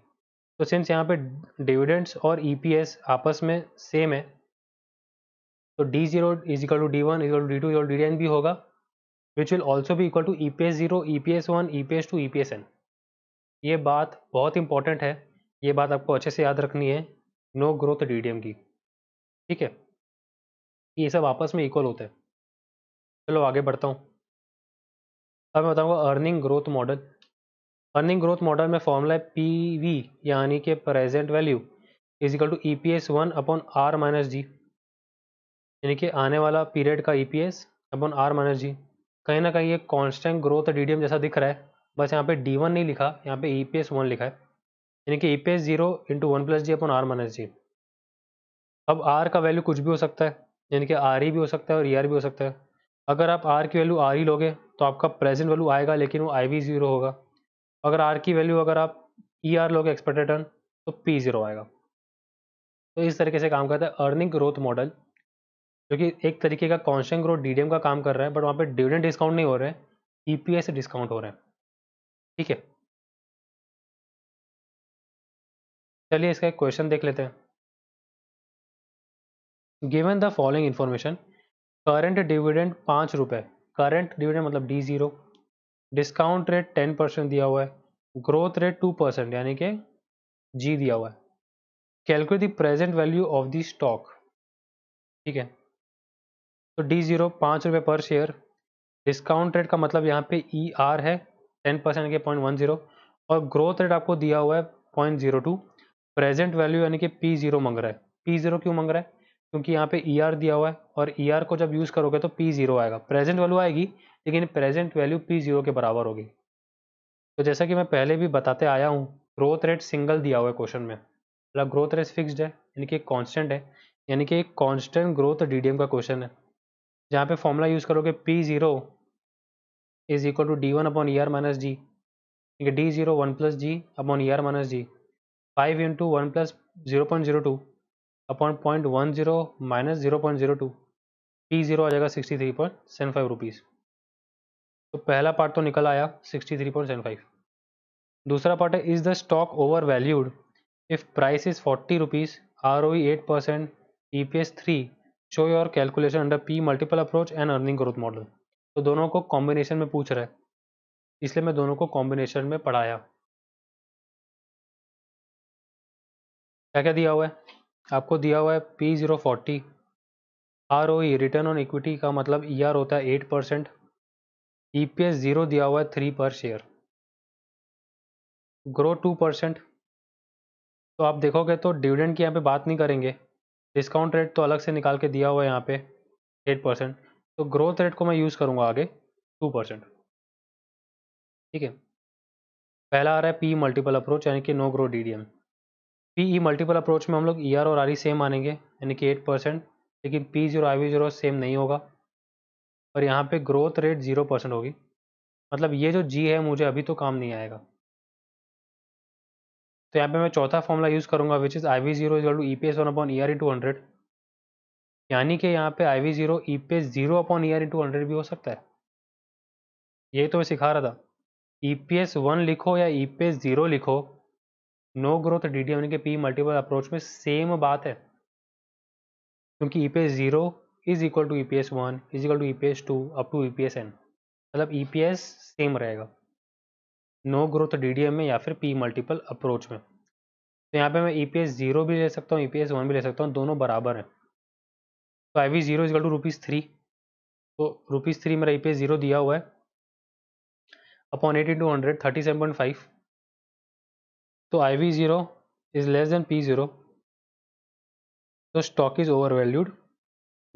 तो सिंस यहाँ पे डिविडेंट्स और ईपीएस e आपस में सेम है तो D zero is equal to D one equal to D two equal D N भी होगा विच विल ऑल्सो भी equal to E P S zero E P S one E P S two E P S N ये बात बहुत important है ये बात आपको अच्छे से याद रखनी है no growth D D M की ठीक है ये सब आपस में इक्वल होता है चलो आगे बढ़ता हूँ अब मैं बताऊंगा earning growth model earning growth model में फॉर्मूला है पी वी यानी कि present value is to E P S one upon R minus G यानी कि आने वाला पीरियड का E P S upon R minus G कहीं ना कहीं ये constant growth D D M जैसा दिख रहा है बस यहाँ पे डी वन नहीं लिखा यहाँ पे ई पी एस वन लिखा है यानी कि E P S zero into one plus G upon R minus G अब आर का वैल्यू कुछ भी हो सकता है यानी कि आर ई e भी हो सकता है और ई e आर भी हो सकता है अगर आप आर की वैल्यू आर ही लोगे तो आपका प्रेजेंट वैल्यू आएगा लेकिन वो आई वी ज़ीरो होगा अगर आर की वैल्यू अगर आप ई e आर लोगे एक्सपेक्ट रिटर्न तो पी ज़ीरो आएगा तो इस तरीके से काम करता है अर्निंग ग्रोथ मॉडल जो कि एक तरीके का कॉन्शेंट ग्रोथ डी का काम कर रहा है बट वहाँ पर डिविडेंड डिस्काउंट नहीं हो रहे ई पी एस डिस्काउंट हो रहे हैं ठीक है चलिए इसका एक क्वेश्चन देख लेते हैं given the following information current dividend पाँच रुपये करंट डिविडेंड मतलब D zero discount rate ten percent दिया हुआ है ग्रोथ रेट टू परसेंट यानी कि जी दिया हुआ है calculate the present value of the stock ठीक है तो डी जीरो पाँच रुपये पर शेयर डिस्काउंट रेट का मतलब यहाँ पे ई e आर है टेन परसेंट के पॉइंट वन जीरो और ग्रोथ रेट आपको दिया हुआ है point zero two present value यानी कि पी जीरो मंग रहा है पी जीरो क्यों मंग रहा है क्योंकि यहाँ पे ई e ER दिया हुआ है और ई e ER को जब यूज़ करोगे तो पी जीरो आएगा प्रेजेंट वैल्यू आएगी लेकिन प्रेजेंट वैल्यू पी जीरो के बराबर होगी तो जैसा कि मैं पहले भी बताते आया हूँ ग्रोथ रेट सिंगल दिया हुआ है क्वेश्चन में मतलब ग्रोथ रेट फिक्सड है यानी कि कॉन्स्टेंट है यानी कि एक कॉन्स्टेंट ग्रोथ डी का क्वेश्चन है जहाँ पे फॉर्मूला यूज़ करोगे P zero is equal to D one upon E R minus G D zero one plus G upon E R minus G five into one plus zero point zero two upon point one zero minus zero point zero two P zero आ जाएगा sixty three point seven five rupees तो पहला part तो निकल आया sixty three point seven five दूसरा part है is the stock over valued if price is forty rupees R O eight percent E P S three show your calculation under P multiple approach and earning growth model तो दोनों को combination में पूछ रहा है इसलिए मैं दोनों को कॉम्बिनेशन में पढ़ाया क्या क्या दिया हुआ है आपको दिया हुआ है P zero forty R O E return on equity का मतलब ई e आर होता है eight percent E P S zero दिया हुआ है three per share grow two percent तो आप देखोगे तो डिविडेंड की यहाँ पे बात नहीं करेंगे डिस्काउंट रेट तो अलग से निकाल के दिया हुआ है यहाँ पे एट परसेंट तो ग्रोथ रेट को मैं यूज़ करूँगा आगे टू परसेंट ठीक है पहला आ रहा है पी मल्टीपल अप्रोच यानी कि no grow D D M PE multiple approach में हम लोग ई e ER और आर सेम e मानेंगे यानी कि एट परसेंट लेकिन P zero I V zero same नहीं होगा और यहाँ पे ग्रोथ रेट जीरो परसेंट होगी मतलब ये जो जी है मुझे अभी तो काम नहीं आएगा तो यहाँ पे मैं चौथा फॉर्मूला यूज़ करूँगा which is I V zero equal to E P S one upon E R E to hundred यानी कि यहाँ पे I V zero E P S zero upon E R E to hundred भी हो सकता है ये तो मैं सिखा रहा था ई पी एस वन लिखो या ई पी एस जीरो लिखो नो ग्रोथ डी यानी कि पी मल्टीपल अप्रोच में सेम बात है क्योंकि E P S zero is equal to E P S one is equal to E P S two up to E P S N मतलब E P S same रहेगा no growth D में या फिर P multiple approach में तो यहाँ पे मैं ई पी एस जीरो भी ले सकता हूँ ई पी एस वन भी ले सकता हूँ दोनों बराबर हैं तो I V zero equal to rupees three तो रुपीज़ थ्री मेरा ई पी एस जीरो दिया हुआ है upon eighty two hundred thirty seven point five तो I zero is less than P zero तो स्टॉक इज़ ओवर वैल्यूड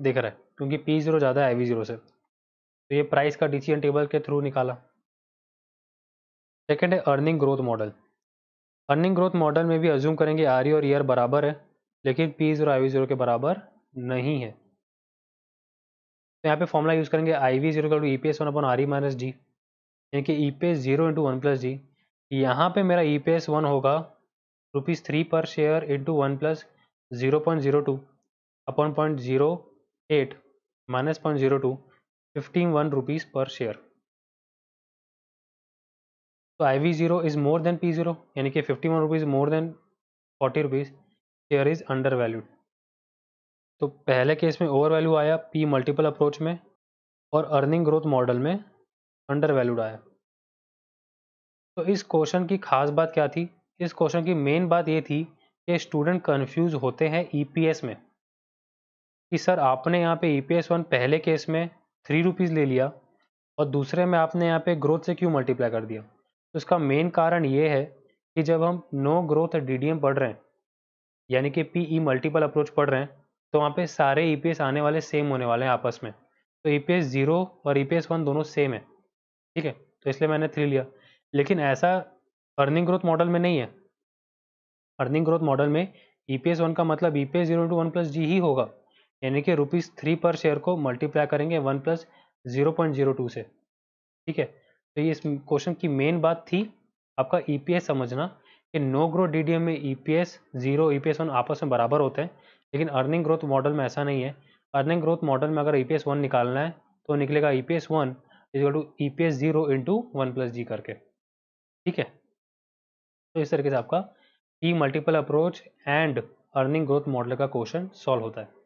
दिख रहा है क्योंकि पी ज़ीरो ज़्यादा है आई वी ज़ीरो से तो ये प्राइस का डिसीजन टेबल के थ्रू निकाला सेकेंड है earning growth model earning growth model में भी अज्यूम करेंगे आर e और ईयर बराबर है लेकिन P zero I V zero के बराबर नहीं है तो यहाँ पे फॉर्मूला यूज़ करेंगे आई वी ज़ीरो का to E P S one upon R E minus D यानी कि E P S zero into one plus G यहाँ पे मेरा ई पी एस वन होगा rupees three per share into one plus zero point zero two upon point zero eight minus point zero two fifteen one rupees per share तो I V zero is more than P zero यानी कि fifty one rupees more than forty rupees share is under valued तो पहले case में over value आया P multiple approach में और earning growth model में अंडर वैल्यूड आया तो इस क्वेश्चन की खास बात क्या थी इस क्वेश्चन की मेन बात ये थी कि स्टूडेंट कंफ्यूज होते हैं ईपीएस e में कि सर आपने यहाँ पे ईपीएस e वन पहले केस में थ्री रुपीज़ ले लिया और दूसरे में आपने यहाँ पे ग्रोथ से क्यों मल्टीप्लाई कर दिया तो इसका मेन कारण ये है कि जब हम नो ग्रोथ एम पढ़ रहे हैं यानी कि ई मल्टीपल अप्रोच पढ़ रहे हैं तो वहाँ पे सारे एस e आने वाले सेम होने वाले हैं आपस में तो एस जीरो और एस वन दोनों सेम है ठीक है तो इसलिए मैंने थ्री लिया लेकिन ऐसा अर्निंग ग्रोथ मॉडल में नहीं है अर्निंग ग्रोथ मॉडल में ई पी एस वन का मतलब E P S zero to one plus G ही होगा यानी कि रुपीज़ थ्री पर शेयर को मल्टीप्लाई करेंगे one plus zero point zero two से ठीक है तो ये इस क्वेश्चन की मेन बात थी आपका ई पी एस समझना कि no growth D D M में E P S zero E P S one आपस में बराबर होते हैं लेकिन अर्निंग ग्रोथ मॉडल में ऐसा नहीं है अर्निंग ग्रोथ मॉडल में अगर ई पी एस वन निकालना है तो निकलेगा E P S one equal to E P S zero into one plus G करके ठीक है तो इस तरीके से आपका E multiple approach and earning growth model का क्वेश्चन सॉल्व होता है